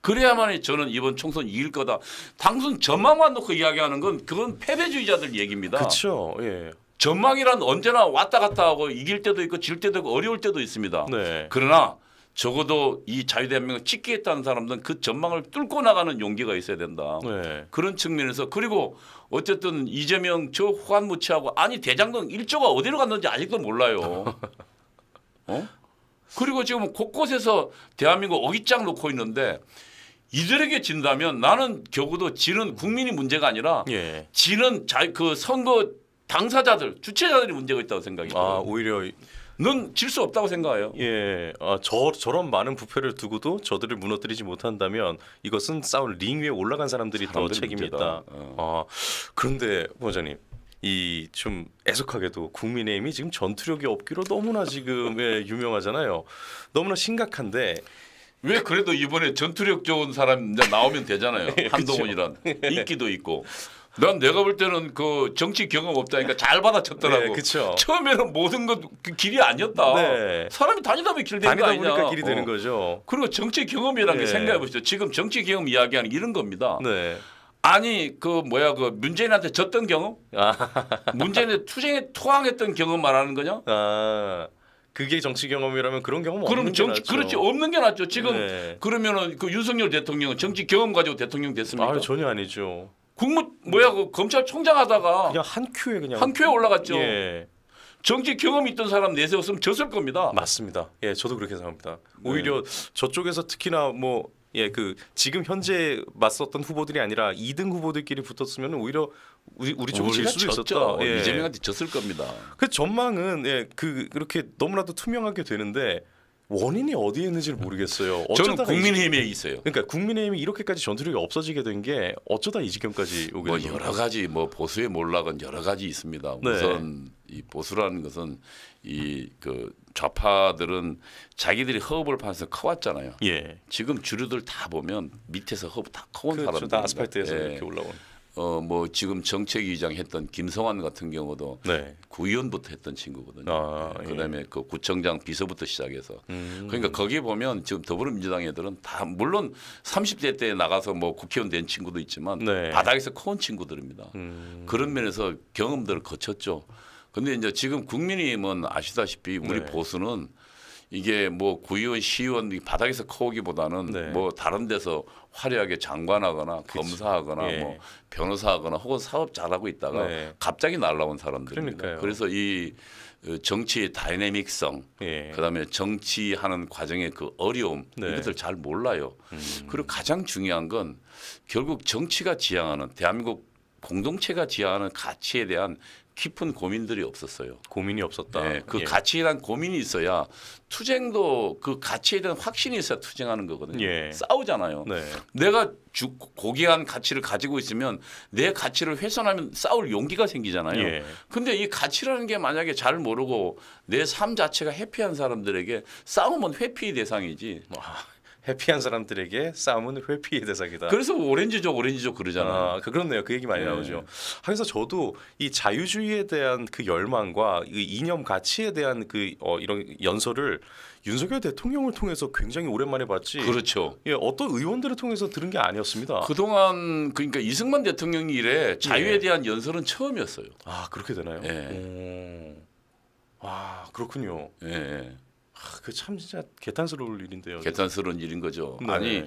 그래야만이 저는 이번 총선 이길 거다. 당선 전망만 놓고 이야기하는 건 그건 패배주의자들 얘기입니다. 그렇죠. 예. 전망이란 언제나 왔다 갔다 하고 이길 때도 있고 질 때도 있고 어려울 때도 있습니다. 네. 그러나 적어도 이 자유대한민국을 찍겠다는 사람들은 그 전망을 뚫고 나가는 용기가 있어야 된다. 네. 그런 측면에서 그리고 어쨌든 이재명 저후한무치하고 아니 대장동 일조가 어디로 갔는지 아직도 몰라요. 어? 그리고 지금 곳곳에서 대한민국 어깃장 놓고 있는데 이들에게 진다면 나는 겨우도 지는 국민이 문제가 아니라 예. 지는 자그 선거 당사자들 주최자들이 문제가 있다고 생각이 요 아, 오히려 는질수 없다고 생각해요. 예, 아, 저 저런 많은 부패를 두고도 저들을 무너뜨리지 못한다면 이것은 싸울 링 위에 올라간 사람들이 더 책임이 있다. 어. 아, 그런데 부장님 이좀 애석하게도 국민의힘이 지금 전투력이 없기로 너무나 지금 예, 유명하잖아요. 너무나 심각한데 왜 그래도 이번에 전투력 좋은 사람 이제 나오면 되잖아요. 그렇죠. 한동훈이란 인기도 있고. 난 내가 볼 때는 그 정치 경험 없다니까 잘 받아쳤더라고. 네, 처음에는 모든 것 그 길이 아니었다. 네. 사람이 다니다면 길이 되는 다니다 거니냐 보니까 길이 어. 되는 거죠. 그리고 정치 경험이라는 네. 게 생각해 보시죠. 지금 정치 경험 이야기하는 이런 겁니다. 네. 아니 그 뭐야 그 문재인한테 졌던 경험? 아. 문재인의 투쟁에 투항했던 경험 말하는 거냐? 아 그게 정치 경험이라면 그런 경험 없는 그럼 정치 게 낫죠. 그렇지 없는 게 낫죠. 지금 네. 그러면은 그 윤석열 대통령은 정치 경험 가지고 대통령 됐습니까? 아 전혀 아니죠. 국무 뭐야 그 검찰총장 하다가 그냥 한 큐에 그냥 한 큐에 올라갔죠. 예. 정치 경험 있던 사람 내세웠으면 졌을 겁니다. 맞습니다. 예, 저도 그렇게 생각합니다. 네. 오히려 저쪽에서 특히나 뭐 예, 그 지금 현재 맞섰던 후보들이 아니라 2등 후보들끼리 붙었으면 오히려 우리 우리 쪽이 질 수도 있었다. 예. 이재명한테 졌을 겁니다. 그 전망은 예, 그 그렇게 너무나도 투명하게 되는데 원인이 어디에 있는지를 모르겠어요. 저는 국민의힘에 이, 있어요. 그러니까 국민의힘이 이렇게까지 전투력이 없어지게 된 게 어쩌다 이 지경까지 오게 뭐 여러 가지 뭐 보수의 몰락은 여러 가지 있습니다. 네. 우선 네. 이 보수라는 것은 이그 좌파들은 자기들이 허브를 파서 커왔잖아요. 예. 지금 주류들 다 보면 밑에서 허브다 커온 그렇죠. 사람들. 다 아스팔트에서 예. 이렇게 올라온. 어뭐 지금 정책위장 했던 김성환 같은 경우도 네. 구의원부터 했던 친구거든요. 아, 예. 예. 그다음에 그 구청장 비서부터 시작해서 음. 그러니까 거기에 보면 지금 더불어민주당 애들은 다 물론 30대 때 나가서 뭐 국회의원 된 친구도 있지만 네. 바닥에서 커온 친구들입니다. 음. 그런 면에서 경험들을 거쳤죠. 근데 이제 지금 국민이힘 뭐 아시다시피 우리 네. 보수는 이게 뭐 구의원, 시의원 바닥에서 커오기보다는 네. 뭐 다른 데서 화려하게 장관하거나 그치. 검사하거나 예. 뭐 변호사하거나 혹은 사업 잘하고 있다가 네. 갑자기 날라온 사람들입니다. 그래서이 어, 정치의 다이내믹성, 예. 그다음에 정치하는 과정의 그 어려움 네. 이것들 잘 몰라요. 음. 그리고 가장 중요한 건 결국 정치가 지향하는 대한민국 공동체가 지향하는 가치에 대한 깊은 고민들이 없었어요. 고민이 없었다. 네, 그 예. 가치에 대한 고민이 있어야 투쟁도 그 가치에 대한 확신이 있어야 투쟁하는 거거든요. 예. 싸우잖아요. 네. 내가 죽 고귀한 가치를 가지고 있으면 내 가치를 훼손하면 싸울 용기가 생기잖아요. 예. 근데 이 가치라는 게 만약에 잘 모르고 내 삶 자체가 회피한 사람들에게 싸움은 회피의 대상이지. 와. 해피한 사람들에게 싸움은 회피의 대상이다. 그래서 오렌지족 오렌지족 그러잖아. 아, 그 그렇네요. 그 얘기 많이 네. 나오죠. 그래서 저도 이 자유주의에 대한 그 열망과 이 이념 가치에 대한 그 어, 이런 연설을 윤석열 대통령을 통해서 굉장히 오랜만에 봤지. 그렇죠. 예, 어떤 의원들을 통해서 들은 게 아니었습니다. 그동안 그러니까 이승만 대통령 이래 자유에 예. 대한 연설은 처음이었어요. 아 그렇게 되나요? 예. 음. 와 아, 그렇군요. 예. 예. 아, 그참 진짜 개탄스러울 일인데요. 개탄스러운 일인 거죠. 네. 아니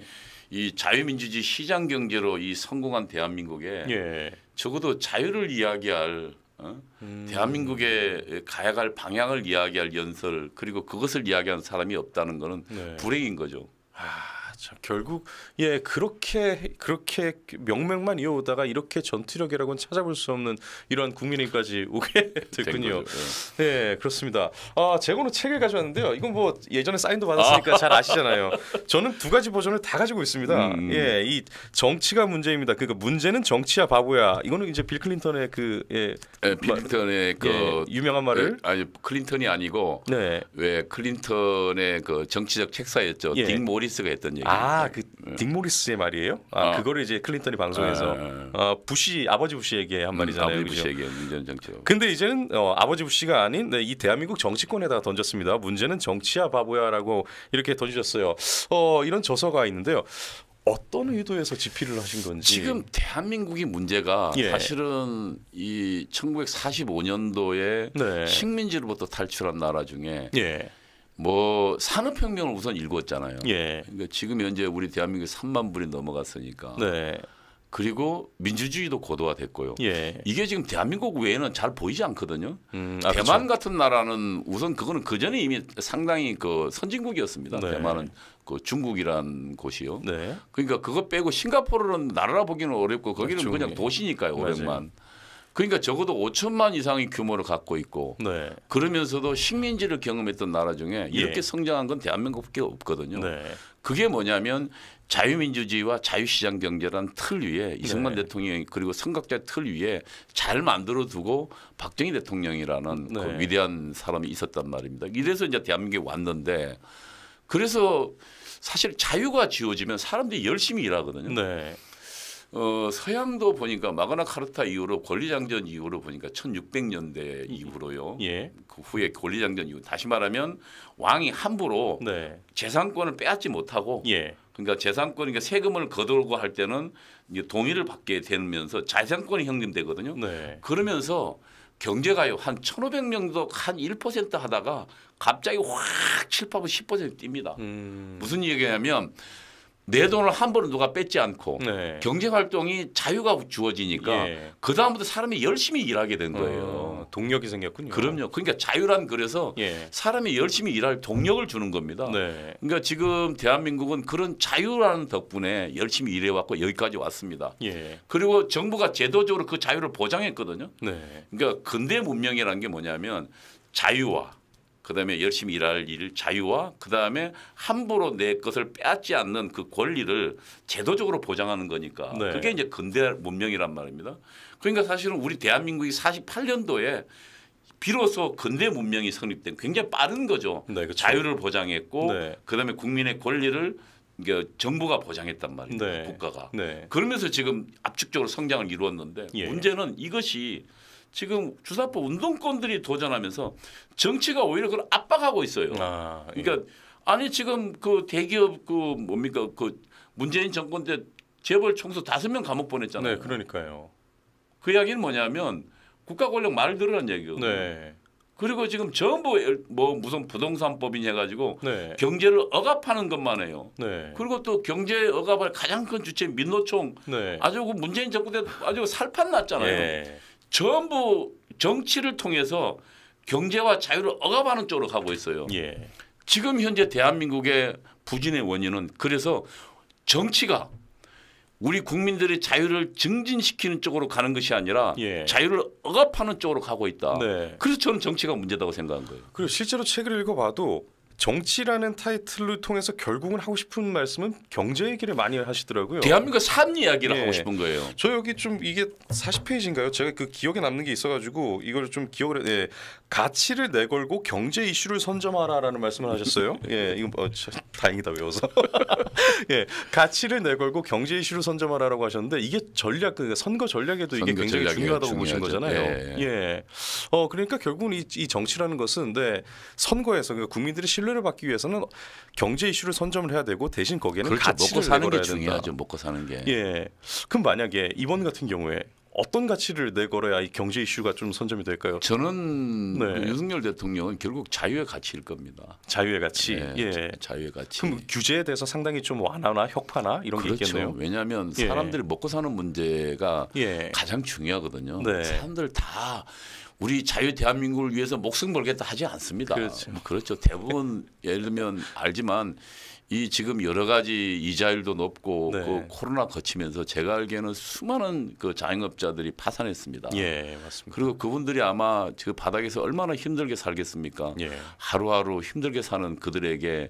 이 자유민주주의 시장 경제로 이 성공한 대한민국에 예. 적어도 자유를 이야기할 어? 음. 대한민국의 가야할 방향을 이야기할 연설 그리고 그것을 이야기하 사람이 없다는 것은 네. 불행인 거죠. 하... 아. 자, 결국 예 그렇게 그렇게 명맥만 이어오다가 이렇게 전투력이라고는 찾아볼 수 없는 이러한 국민에까지 오게 됐군요. 예. 예. 그렇습니다. 아 재건호 책을 가져왔는데요. 이건 뭐 예전에 사인도 받았으니까 아. 잘 아시잖아요. 저는 두 가지 버전을 다 가지고 있습니다. 음. 예이 정치가 문제입니다. 그러니까 문제는 정치야 바보야. 이거는 이제 빌 클린턴의 그 예, 예 클린턴의 그 예, 유명한 말을 예, 아니 클린턴이 아니고 네. 왜 클린턴의 그 정치적 책사였죠. 딩 예. 모리스가 했던 얘기. 아그 아, 딩모리스의 그 예. 말이에요? 아, 어. 그거를 이제 클린턴이 방송에서 아, 예, 예. 어. 부시 아버지 부시에게 한 말이잖아요. 음, 아버지 부시에게 문재인 정치로. 근데 이제는 어, 아버지 부시가 아닌 네, 이 대한민국 정치권에다가 던졌습니다. 문제는 정치야 바보야라고 이렇게 던지셨어요. 어, 이런 저서가 있는데요. 어떤 의도에서 집필을 하신 건지 지금 대한민국이 문제가 예. 사실은 이 1945년도에 네. 식민지로부터 탈출한 나라 중에 예. 뭐 산업혁명을 우선 일궜잖아요. 예. 그러니까 지금 현재 우리 대한민국 3만 불이 넘어갔으니까. 네. 그리고 민주주의도 고도화됐고요. 예. 이게 지금 대한민국 외에는 잘 보이지 않거든요. 음, 아, 대만 그렇죠. 같은 나라는 우선 그거는 그 전에 이미 상당히 그 선진국이었습니다. 네. 대만은 그 중국이란 곳이요. 네. 그러니까 그거 빼고 싱가포르는 나라라 보기는 어렵고 거기는 그렇죠. 그냥 도시니까요. 오랜만. 맞아요. 그러니까 적어도 5천만 이상의 규모를 갖고 있고 네. 그러면서도 식민지를 경험했던 나라 중에 예. 이렇게 예. 성장한 건 대한민국밖에 없거든요. 네. 그게 뭐냐면 자유민주주의와 자유시장 경제란 틀 위에 네. 이승만 네. 대통령이 그리고 선각자 틀 위에 잘 만들어 두고 박정희 대통령이라는 네. 그 위대한 사람이 있었단 말입니다. 이래서 이제 대한민국에 왔는데 그래서 사실 자유가 지워지면 사람들이 열심히 일하거든요. 네. 어, 서양도 보니까 마그나 카르타 이후로 권리장전 이후로 보니까 1600년대 이후로요. 예. 그 후에 권리장전 이후 다시 말하면 왕이 함부로 네. 재산권을 빼앗지 못하고 예. 그러니까 재산권 그러니까 세금을 거돌고 할 때는 이제 동의를 받게 되면서 재산권이 형님되거든요. 네. 그러면서 경제가요 한 1,500명도 한 1% 하다가 갑자기 확 7, 8, 10% 뜁니다. 음. 무슨 얘기냐면 내 돈을 한 번은 누가 뺏지 않고 네. 경제 활동이 자유가 주어지니까 예. 그 다음부터 사람이 열심히 일하게 된 거예요. 어, 동력이 생겼군요. 그럼요. 그러니까 자유란 그래서 예. 사람이 열심히 일할 동력을 주는 겁니다. 네. 그러니까 지금 대한민국은 그런 자유라는 덕분에 열심히 일해왔고 여기까지 왔습니다. 예. 그리고 정부가 제도적으로 그 자유를 보장했거든요. 네. 그러니까 근대 문명이라는 게 뭐냐면 자유와 그다음에 열심히 일할 일 자유와 그다음에 함부로 내 것을 빼앗지 않는 그 권리를 제도적으로 보장하는 거니까 네. 그게 이제 근대 문명이란 말입니다. 그러니까 사실은 우리 대한민국이 48년도에 비로소 근대 문명이 성립된 굉장히 빠른 거죠. 네, 그렇죠. 자유를 보장했고 네. 그다음에 국민의 권리를 정부가 보장했단 말이에요. 네. 국가가. 네. 그러면서 지금 압축적으로 성장을 이루었는데 예. 예. 문제는 이것이 지금 주사파 운동권들이 도전하면서 정치가 오히려 그걸 압박하고 있어요. 아, 그러니까 예. 그러니까 아니 지금 그 대기업 그 뭡니까 그 문재인 정권 때 재벌 총수 다섯 명 감옥 보냈잖아요. 네, 그러니까요. 그 이야기는 뭐냐면 국가 권력 말을 들으라 얘기거든요. 네. 그리고 지금 전부 뭐 무슨 부동산법인 해가지고 네. 경제를 억압하는 것만 해요. 네. 그리고 또 경제 억압할 가장 큰 주체 민노총 네. 아주 그 문재인 정부 때 아주 살판 났잖아요. 예. 전부 정치를 통해서 경제와 자유를 억압하는 쪽으로 가고 있어요. 예. 지금 현재 대한민국의 부진의 원인은 그래서 정치가 우리 국민들의 자유를 증진시키는 쪽으로 가는 것이 아니라 예. 자유를 억압하는 쪽으로 가고 있다. 네. 그래서 저는 정치가 문제다고 생각한 거예요. 그리고 실제로 책을 읽어봐도 정치라는 타이틀을 통해서 결국은 하고 싶은 말씀은 경제 얘기를 많이 하시더라고요. 대한민국 삶 이야기를 네. 하고 예. 싶은 거예요. 저 여기 좀 이게 40페이지인가요? 제가 그 기억에 남는 게 있어가지고 이걸 좀 기억을 예. 가치를 내걸고 경제 이슈를 선점하라라는 말씀을 하셨어요. 예, 이건 어, 뭐, 다행이다 외워서. 예, 가치를 내걸고 경제 이슈를 선점하라라고 하셨는데 이게 전략 그 선거 전략에도 선거 이게 굉장히 중요하다고 보신 거잖아요. 예, 예. 예. 어 그러니까 결국은 이, 이 정치라는 것은 근데 선거에서 그러니까 국민들의 신뢰를 받기 위해서는 경제 이슈를 선점을 해야 되고 대신 거기에는 그렇죠. 가치를 먹고 사는 게 된다. 중요하죠. 먹고 사는 게. 예. 그럼 만약에 이번 같은 경우에 어떤 가치를 내걸어야 이 경제 이슈가 좀 선점이 될까요? 저는 네. 그 윤석열 대통령은 결국 자유의 가치일 겁니다. 자유의 가치. 네, 예. 자유의 가치. 그럼 규제에 대해서 상당히 좀 완화나 혁파나 이런 그렇죠. 게 있겠네요. 왜냐하면 예. 사람들이 먹고 사는 문제가 예. 가장 중요하거든요. 네. 사람들 다 우리 자유 대한민국을 위해서 목숨 걸겠다 하지 않습니다. 그렇죠. 그렇죠. 대부분 예를 들면 알지만 이 지금 여러 가지 이자율도 높고 네. 그 코로나 거치면서 제가 알기에는 수많은 그 자영업자들이 파산했습니다. 예, 맞습니다. 그리고 그분들이 아마 지 바닥에서 얼마나 힘들게 살겠습니까? 예. 하루하루 힘들게 사는 그들에게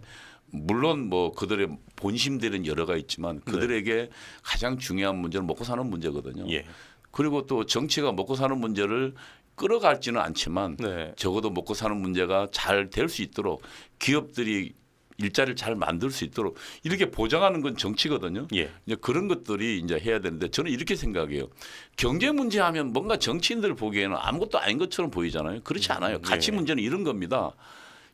물론 뭐 그들의 본심들은 여러가 있지만 네. 그들에게 네. 가장 중요한 문제는 먹고 사는 문제거든요. 예. 그리고 또 정치가 먹고 사는 문제를 끌어갈지는 않지만 네. 적어도 먹고 사는 문제가 잘 될 수 있도록 기업들이 일자리를 잘 만들 수 있도록 이렇게 보장하는 건 정치거든요. 예. 이제 그런 것들이 이제 해야 되는데 저는 이렇게 생각해요. 경제 문제 하면 뭔가 정치인들 보기에는 아무것도 아닌 것처럼 보이잖아요. 그렇지 음, 않아요. 가치 예. 문제는 이런 겁니다.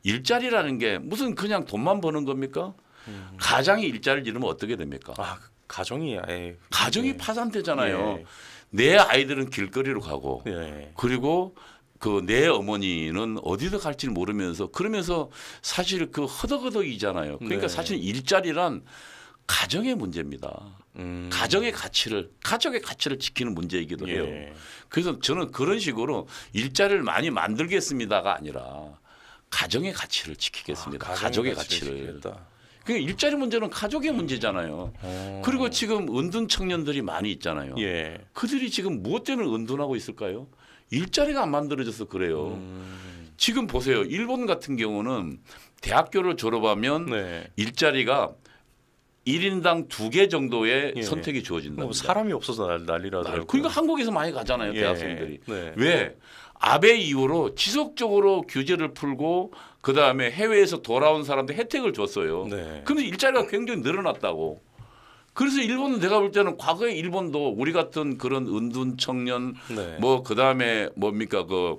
일자리라는 게 무슨 그냥 돈만 버는 겁니까? 음. 가장이 일자리를 잃으면 어떻게 됩니까? 아, 가정이 아예 가정이 예. 파산되잖아요. 네. 내 아이들은 길거리로 가고 네. 그리고 그내 어머니는 어디서 갈지 모르면서 그러면서 사실 그 허덕허덕이잖아요. 그러니까 네. 사실 일자리란 가정의 문제입니다. 음. 가정의 가치를 가족의 가치를 지키는 문제이기도 예. 해요. 예. 그래서 저는 그런 식으로 일자리를 많이 만들겠습니다가 아니라 가정의 가치를 지키겠습니다. 아, 가정의, 가족의 가치를. 그 일자리 문제는 가족의 문제잖아요. 오. 음. 그리고 지금 은둔 청년들이 많이 있잖아요. 예. 그들이 지금 무엇 때문에 은둔하고 있을까요? 일자리가 안 만들어져서 그래요. 음. 지금 보세요. 일본 같은 경우는 대학교를 졸업하면 네. 일자리가 1인당 2개 정도의 예. 예. 선택이 주어진다. 뭐 사람이 없어서 난리라서. 그러니까 한국에서 많이 가잖아요. 예, 대학생들이. 예. 네. 왜? 아베 이후로 지속적으로 규제를 풀고 그다음에 해외에서 돌아온 사람들 혜택을 줬어요. 네. 그데 일자리가 굉장히 늘어났다고. 그래서 일본은 내가 볼 때는 과거에 일본도 우리 같은 그런 은둔 청년 네. 뭐 그다음에 뭡니까 그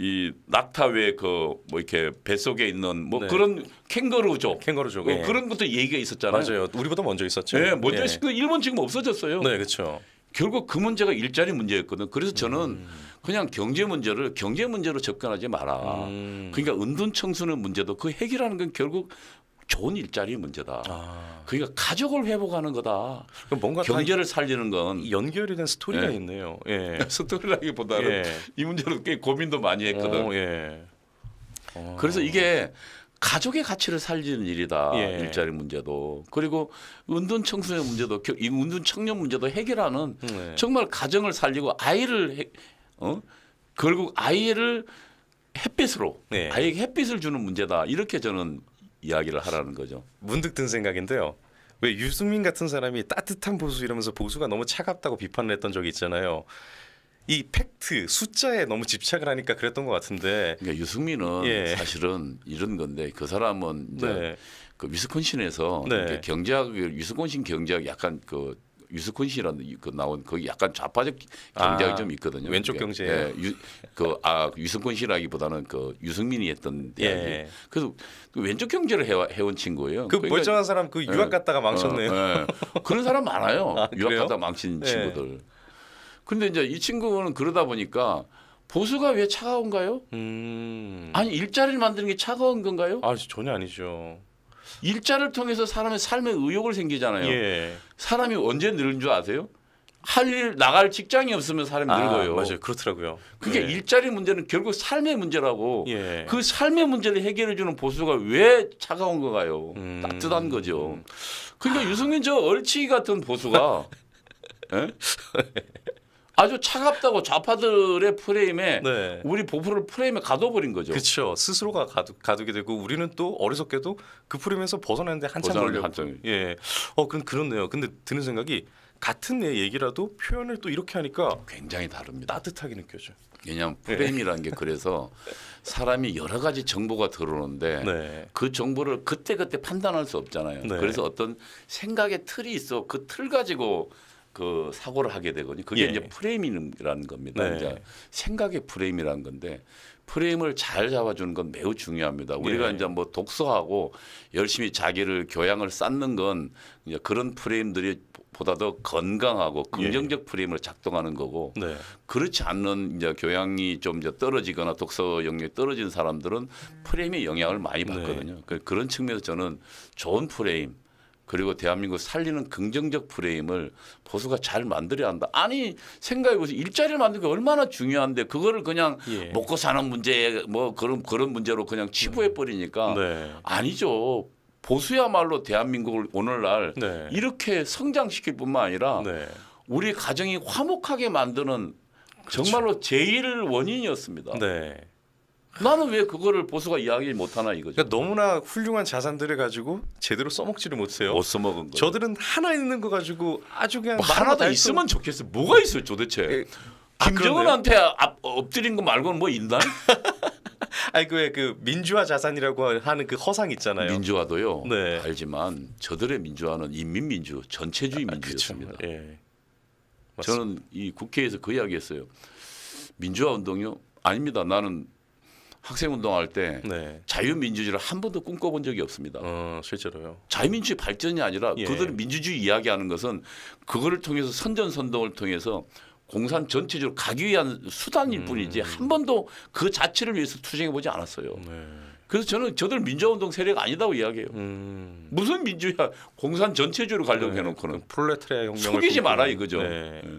이 낙타 외그뭐 이렇게 뱃속에 있는 뭐 네. 그런 캥거루족 캥거루족 뭐 어, 예. 그런 것도 얘기가 있었잖아요. 맞아요. 우리보다 먼저 있었죠. 네, 먼저 예. 있었고 일본 지금 없어졌어요. 네, 그렇죠. 결국 그 문제가 일자리 문제였거든. 그래서 저는 음. 그냥 경제 문제를 경제 문제로 접근하지 마라. 음. 그러니까 은둔 청소년 문제도 그 해결하는 건 결국 좋은 일자리 문제다. 아. 그러니까 가족을 회복하는 거다. 뭔가 경제를 살리는 건 연결이 된 스토리가 예. 있네요. 예. 스토리라기보다는 예. 이 문제로 꽤 고민도 많이 했거든. 오, 어, 예. 어. 그래서 이게 가족의 가치를 살리는 일이다. 예. 일자리 문제도 그리고 은둔 청소년 문제도 이 은둔 청년 문제도 해결하는 예. 정말 가정을 살리고 아이를 해, 어? 결국 아이를 햇빛으로 예. 아이에게 햇빛을 주는 문제다. 이렇게 저는 이야기를 하라는 거죠. 문득 든 생각인데요. 왜 유승민 같은 사람이 따뜻한 보수 이러면서 보수가 너무 차갑다고 비판을 했던 적이 있잖아요. 이 팩트 숫자에 너무 집착을 하니까 그랬던 것 같은데. 그러니까 유승민은 예. 사실은 이런 건데 그 사람은 이제 네. 그 위스콘신에서 네. 경제학 위스콘신 경제학 약간 그 유스콘씨라는그 나온 그 약간 좌파적 경제학이 아, 좀 있거든요. 왼쪽 경제. 예, 유, 그, 아, 그 유스콘씨라기보다는그 유승민이 했던 대학이. 예. 그래서 그 왼쪽 경제를 해와, 해온 친구예요. 그 그러니까, 멀쩡한 사람 그 유학 예. 갔다가 망쳤네요. 어, 예. 그런 사람 많아요. 아, 유학 갔다 망친 예. 친구들. 근데 이제 이 친구는 그러다 보니까 보수가 왜 차가운가요? 음... 아니 일자리를 만드는 게 차가운 건가요? 아 전혀 아니죠. 일자를 통해서 사람의 삶의 의욕을 생기잖아요. 예. 사람이 언제 늘은 줄 아세요? 할 일 나갈 직장이 없으면 사람이 아, 늙어요. 맞아요. 그렇더라고요. 그게 예. 일자리 문제는 결국 삶의 문제라고 예. 그 삶의 문제를 해결해 주는 보수가 왜 차가운 거가요? 음. 따뜻한 거죠. 음. 그러니까 아. 유승민 저 얼치기 같은 보수가 예? 아주 차갑다고 좌파들의 프레임에 네. 우리 보풀을 프레임에 가둬버린 거죠. 그렇죠. 스스로가 가두, 가두게 되고 우리는 또 어리석게도 그 프레임에서 벗어나는데 한참 걸려. 한 예. 어그 그렇네요. 근데 드는 생각이 같은 얘기라도 표현을 또 이렇게 하니까 굉장히 다릅니다. 따뜻하게 느껴져. 왜냐하면 프레임이라는 네. 게 그래서 사람이 여러 가지 정보가 들어오는데 네. 그 정보를 그때 그때 판단할 수 없잖아요. 네. 그래서 어떤 생각의 틀이 있어 그 틀 가지고 그 사고를 하게 되거든요. 그게 예. 이제 프레임이라는 겁니다. 네. 이제 생각의 프레임이라는 건데 프레임을 잘 잡아주는 건 매우 중요합니다. 우리가 예. 이제 뭐 독서하고 열심히 자기를 교양을 쌓는 건 이제 그런 프레임들이 보다 더 건강하고 예. 긍정적 예. 프레임을 작동하는 거고 네. 그렇지 않는 이제 교양이 좀 이제 떨어지거나 독서 영역이 떨어진 사람들은 프레임의 영향을 많이 네. 받거든요. 네. 그런 측면에서 저는 좋은 프레임 그리고 대한민국 살리는 긍정적 프레임을 보수가 잘 만들어야 한다. 아니 생각해보세요. 일자리를 만드는 게 얼마나 중요한데 그거를 그냥 예. 먹고 사는 문제 뭐 그런 그런 문제로 그냥 치부해 버리니까 음, 네. 아니죠. 보수야말로 대한민국을 오늘날 네. 이렇게 성장시킬 뿐만 아니라 네. 우리 가정이 화목하게 만드는 그렇죠. 정말로 제일 원인이었습니다. 네. 나는 왜 그거를 보수가 이야기를 못하나 이거죠. 그러니까 너무나 훌륭한 자산들을 가지고 제대로 써먹지를 못해요. 못 써먹은 거. 저들은 하나 있는 거 가지고 아주 그냥 뭐 하나 더 있으면 좋겠어. 뭐가 있어요 도대체? 예. 아, 김정은한테 앞, 엎드린 거 말고는 뭐 있나? 아니 그왜 그 민주화 자산이라고 하는 그 허상 있잖아요. 민주화도요. 네. 알지만 저들의 민주화는 인민 민주, 전체주의 아, 민주였습니다. 아, 예. 저는 이 국회에서 그 이야기했어요. 민주화 운동요? 아닙니다. 나는 학생 운동할 때 네. 자유민주주의를 한 번도 꿈꿔본 적이 없습니다. 어, 실제로요. 자유민주주의 발전이 아니라 예. 그들은 민주주의 이야기하는 것은 그거를 통해서 선전선동을 통해서 공산 전체적으로 가기 위한 수단일 음. 뿐이지 한 번도 그 자체를 위해서 투쟁해 보지 않았어요. 네. 그래서 저는 저들 민주화운동 세력 아니다고 이야기해요. 음. 무슨 민주야 공산 전체주의로 가려고 네. 해놓고는 프롤레타리아 그 혁명을 속이지 마라 이거죠. 네. 네.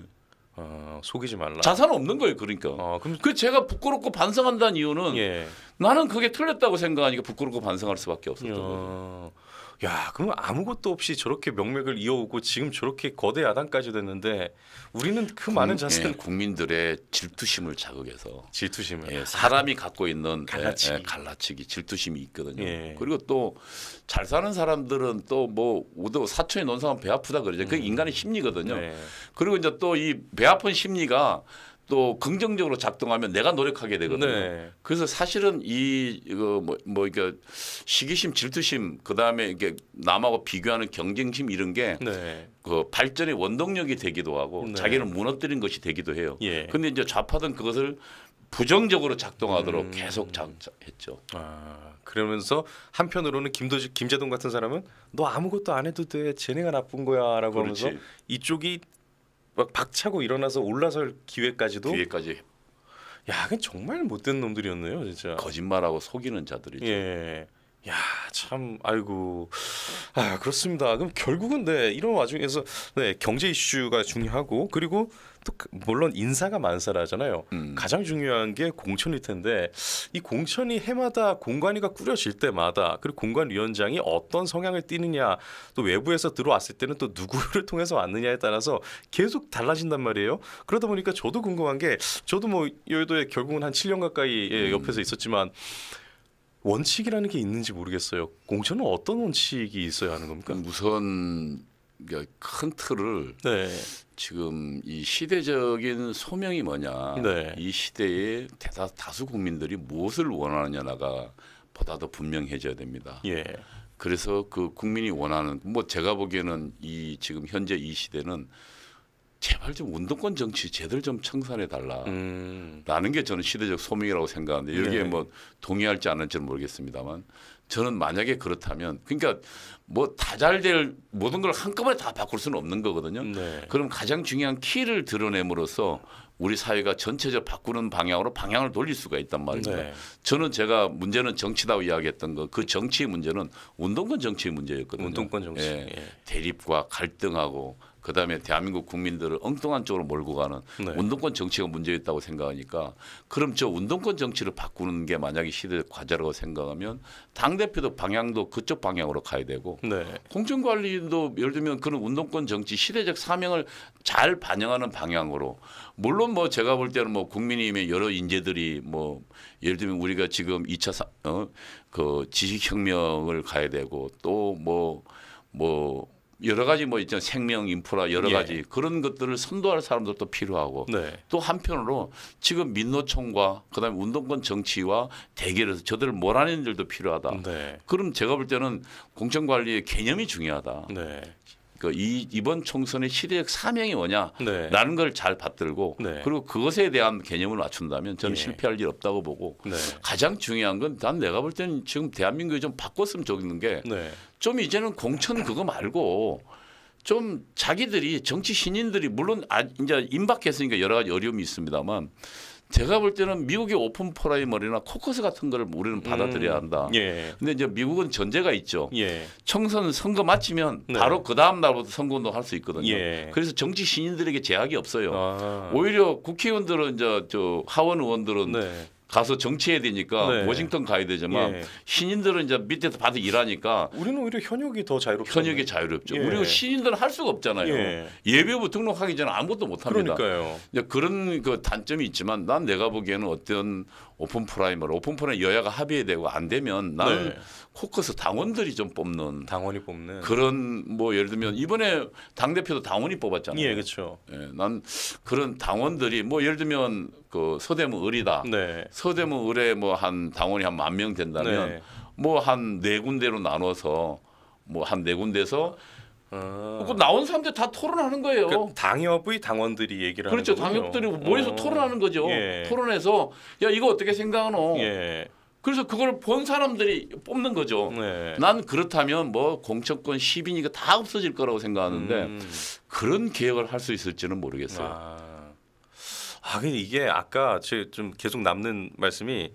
어, 속이지 말라. 자산 없는 거예요, 그러니까. 어, 그럼 그 제가 부끄럽고 반성한다는 이유는 예. 나는 그게 틀렸다고 생각하니까 부끄럽고 반성할 수밖에 없었던 어... 거죠. 야, 그럼 아무것도 없이 저렇게 명맥을 이어오고 지금 저렇게 거대 야당까지 됐는데 우리는 그 국, 많은 자세는 예, 국민들의 질투심을 자극해서 질투심을 예, 사람이 갖고 있는 예, 갈라치기, 예, 갈라치기 질투심이 있거든요. 예. 그리고 또 잘 사는 사람들은 또뭐 우도 사촌에 논 사람 배 아프다 그러죠. 그 음. 인간의 심리거든요. 네. 그리고 이제 또 이 배 아픈 심리가 또 긍정적으로 작동하면 내가 노력하게 되거든요. 네. 그래서 사실은 이 이거 뭐, 뭐 이게 시기심, 질투심, 그다음에 이게 남하고 비교하는 경쟁심 이런 게그 네. 그 발전의 원동력이 되기도 하고 네. 자기를 무너뜨린 것이 되기도 해요. 예. 근데 이제 좌파든 그것을 부정적으로 작동하도록 음. 계속 작, 했죠. 아, 그러면서 한편으로는 김도식, 김재동 같은 사람은 너 아무것도 안 해도 돼, 재능가 나쁜 거야라고 그렇지. 하면서 이쪽이 막 박차고 일어나서 올라설 기회까지도 기회까지 야, 그 정말 못된 놈들이었네요, 진짜. 거짓말하고 속이는 자들이죠. 예. 야, 참, 아이고. 아, 그렇습니다. 그럼 결국은 네, 이런 와중에서 네, 경제 이슈가 중요하고 그리고 또 그, 물론 인사가 만사라잖아요. 음. 가장 중요한 게 공천일 텐데 이 공천이 해마다 공관위가 꾸려질 때마다 그리고 공관위원장이 어떤 성향을 띠느냐 또 외부에서 들어왔을 때는 또 누구를 통해서 왔느냐에 따라서 계속 달라진단 말이에요. 그러다 보니까 저도 궁금한 게 저도 뭐 여의도에 결국은 한 7년 가까이 예, 음. 옆에서 있었지만 원칙이라는 게 있는지 모르겠어요. 공천은 어떤 원칙이 있어야 하는 겁니까? 우선 큰 틀을 네. 지금 이 시대적인 소명이 뭐냐, 네. 이 시대의 대다 다수 국민들이 무엇을 원하느냐가 보다 더 분명해져야 됩니다. 예. 그래서 그 국민이 원하는 뭐 제가 보기에는 이 지금 현재 이 시대는 제발 좀 운동권 정치 제대로 좀 청산해 달라. 음. 라는 게 저는 시대적 소명이라고 생각하는데 여기에 네. 뭐 동의할지 안 할지는 모르겠습니다만 저는 만약에 그렇다면 그러니까 뭐 다 잘 될 모든 걸 한꺼번에 다 바꿀 수는 없는 거거든요. 네. 그럼 가장 중요한 키를 드러냄으로써 우리 사회가 전체적 바꾸는 방향으로 방향을 돌릴 수가 있단 말이에요 네. 저는 제가 문제는 정치다고 이야기했던 거 그 정치의 문제는 운동권 정치의 문제였거든요. 운동권 정치. 예. 예. 대립과 갈등하고 그다음에 대한민국 국민들을 엉뚱한 쪽으로 몰고 가는 네. 운동권 정치가 문제였다고 생각하니까 그럼 저 운동권 정치를 바꾸는 게 만약에 시대 의 과제라고 생각하면 당 대표도 방향도 그쪽 방향으로 가야 되고 네. 공정 관리도 예를 들면 그런 운동권 정치 시대적 사명을 잘 반영하는 방향으로 물론 뭐 제가 볼 때는 뭐 국민의힘의 여러 인재들이 뭐 예를 들면 우리가 지금 2차 사, 어, 그 지식혁명을 가야 되고 또 뭐뭐 뭐, 뭐 여러 가지 뭐 있죠 생명 인프라 여러 예. 가지 예. 그런 것들을 선도할 사람들도 필요하고 네. 또 한편으로 지금 민노총과 그다음에 운동권 정치와 대결해서 저들을 몰아내는 일도 필요하다. 네. 그럼 제가 볼 때는 공천관리의 개념이 중요하다. 네. 그 이, 이번 총선의 시대적 사명이 뭐냐라는 네. 걸잘 받들고 네. 그리고 그것에 대한 개념을 맞춘다면 저는 예. 실패할 일 없다고 보고 네. 가장 중요한 건 난 내가 볼 때는 지금 대한민국이 좀 바꿨으면 좋겠는 게좀 네. 이제는 공천 그거 말고 좀 자기들이 정치 신인들이 물론 아, 이제 임박했으니까 여러 가지 어려움이 있습니다만 제가 볼 때는 미국의 오픈 프라이머리나 코커스 같은 거를 우리는 음. 받아들여야 한다. 예. 근데 이제 미국은 전제가 있죠. 예. 총선 선거 마치면 네. 바로 그 다음 날부터 선거운동 할수 있거든요. 예. 그래서 정치 신인들에게 제약이 없어요. 아. 오히려 국회의원들은 이제 저 하원 의원들은 네. 가서 정치해야 되니까 네. 워싱턴 가야 되지만 예. 신인들은 이제 밑에서 받아 일하니까 우리는 오히려 현역이 더 자유롭죠. 현역이 자유롭죠. 예. 우리가 신인들은 할 수가 없잖아요. 예. 배부 등록하기 전에 아무것도 못 합니다. 그러니까요. 이제 그런 그 단점이 있지만 난 내가 보기에는 어떤 오픈 프라이머, 오픈 프라이머 여야가 합의해야 되고 안 되면 나는 네. 코커스 당원들이 좀 뽑는 당원이 뽑는 그런 뭐 예를 들면 이번에 당 대표도 당원이 뽑았잖아요. 예, 그렇죠. 예, 난 그런 당원들이 뭐 예를 들면 그 서대문 을이다 네. 서대문 을에 뭐 한 당원이 한 만 명 된다면 네. 뭐한 네 군데로 나눠서 뭐 한 네 군데서 아. 그 나온 사람들 다 토론하는 거예요. 그 당협의 당원들이 얘기를 그렇죠. 당협들이 모여서 어. 토론하는 거죠. 예. 토론해서 야 이거 어떻게 생각하노? 예. 그래서 그걸 본 사람들이 뽑는 거죠. 네. 난 그렇다면 뭐 공천권 10인이가 다 없어질 거라고 생각하는데 음. 그런 개혁을 할 수 있을지는 모르겠어요. 아, 아 근데 이게 아까 제좀 계속 남는 말씀이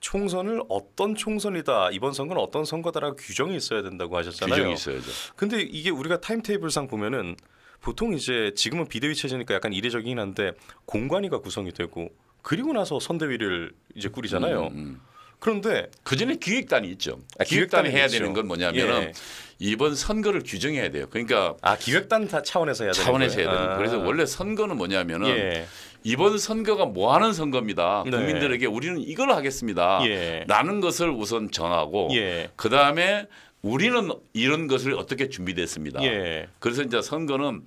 총선을 어떤 총선이다 이번 선거는 어떤 선거다라고 규정이 있어야 된다고 하셨잖아요. 규정이 있어야죠. 근데 이게 우리가 타임테이블상 보면은 보통 이제 지금은 비대위 체제니까 약간 이례적이긴 한데 공관위가 구성이 되고 그리고 나서 선대위를 이제 꾸리잖아요. 음, 음. 그런데 그 전에 기획단이 있죠. 아, 기획단이, 해야 있죠. 되는 건 뭐냐면은 예. 이번 선거를 규정해야 돼요. 그러니까 아 기획단 차원에서 해야 되는 차원에서 거예요? 해야 되는. 아. 그래서 원래 선거는 뭐냐면은 예. 이번 선거가 뭐 하는 선거입니다. 네. 국민들에게 우리는 이걸 하겠습니다. 예. 라는 것을 우선 정하고 예. 그 다음에 우리는 이런 것을 어떻게 준비됐습니다. 예. 그래서 이제 선거는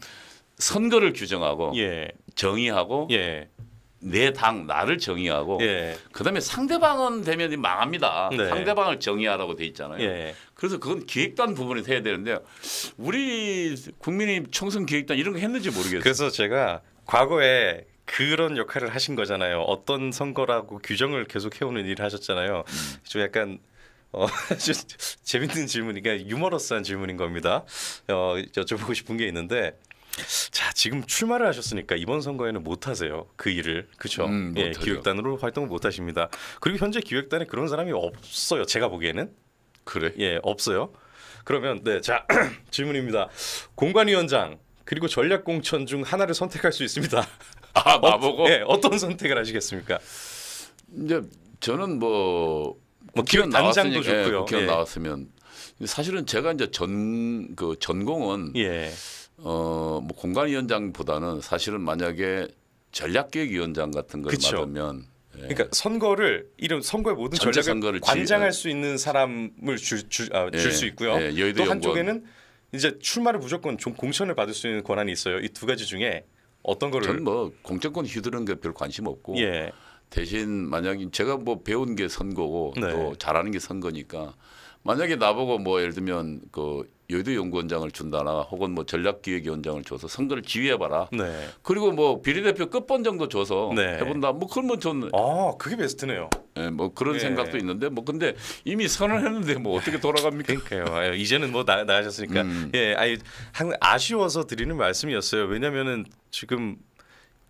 선거를 규정하고 예. 정의하고 내당 나를 정의하고 예. 그다음에 상대방은 되면 망합니다. 네. 상대방을 정의하라고 돼 있잖아요. 예. 그래서 그건 기획단 부분에서 해야 되는데 우리 국민의 총선 기획단 이런 거 했는지 모르겠어요. 그래서 제가 과거에 그런 역할을 하신 거잖아요. 어떤 선거라고 규정을 계속 해오는 일을 하셨잖아요. 음. 좀 약간 어, 재밌는 질문이니까 유머러스한 질문인 겁니다. 어, 여쭤보고 싶은 게 있는데 자 지금 출마를 하셨으니까 이번 선거에는 못 하세요 그 일을 그렇죠 음, 예, 기획단으로 활동을 못 하십니다 그리고 현재 기획단에 그런 사람이 없어요 제가 보기에는 그래 예 없어요 그러면 네 자 질문입니다 공관위원장 그리고 전략공천 중 하나를 선택할 수 있습니다 아 어, 나보고 어, 예, 어떤 선택을 하시겠습니까 이제 저는 뭐, 뭐 기획 단장도 예, 좋고요 예, 국회 예. 나왔으면 사실은 제가 이제 전 그 전공은 예. 어, 뭐공간위원장보다는 사실은 만약에 전략기획위원장 같은 걸 그쵸. 맡으면 예. 그러니까 선거를 이런 선거의 모든 전략을 선거를 관장할 지, 예. 수 있는 사람을 줄줄수 아, 예, 있고요. 예, 또 한쪽에는 이제 출마를 무조건 좀 공천을 받을 수 있는 권한이 있어요. 이 두 가지 중에 어떤 거를 저는 뭐 공천권 휘두르는 게 별 관심 없고 예. 대신 만약에 제가 뭐 배운 게 선거고 네. 또 잘하는 게 선거니까 만약에 나보고 뭐 예를 들면 그 여의도 연구원장을 준다나 혹은 뭐 전략기획위원장을 줘서 선거를 지휘해봐라. 네. 그리고 뭐 비례대표 끝번 정도 줘서 네. 해본다. 뭐 그러면 저는 아 그게 베스트네요. 예, 뭐 그런 예. 생각도 있는데 뭐 근데 이미 선언 했는데 뭐 어떻게 돌아갑니까? 그러니까요. 아 이제는 뭐 나, 나으셨으니까 음. 예, 아유, 아쉬워서 드리는 말씀이었어요. 왜냐면은 지금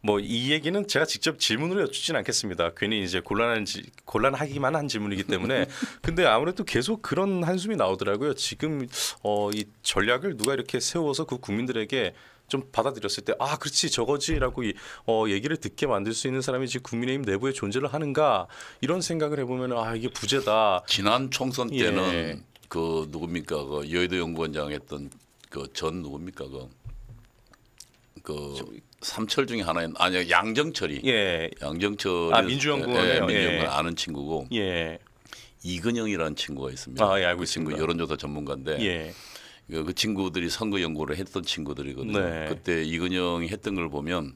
뭐이 얘기는 제가 직접 질문으로 여쭙진 않겠습니다. 괜히 이제 곤란한지 곤란하기만 한 질문이기 때문에 근데 아무래도 계속 그런 한숨이 나오더라고요. 지금 어 이 전략을 누가 이렇게 세워서 그 국민들에게 좀 받아들였을 때아 그렇지 저거지라고 이, 어, 얘기를 듣게 만들 수 있는 사람이 지금 국민의힘 내부에 존재를 하는가 이런 생각을 해보면 아 이게 부재다. 지난 총선 예. 때는 예. 그 누굽니까 그 여의도 연구원장 했던 그 전 누굽니까 그. 그 삼철 중에 하나인 아니 양정철이 예. 양정철 아 민주연구원 예, 예 민주연구원 예. 아는 친구고 예. 이근영이라는 친구가 있습니다. 아, 예, 알고 그 친구 여론조사 전문가인데 예. 그, 그 친구들이 선거 연구를 했던 친구들이거든요. 네. 그때 이근영이 했던 걸 보면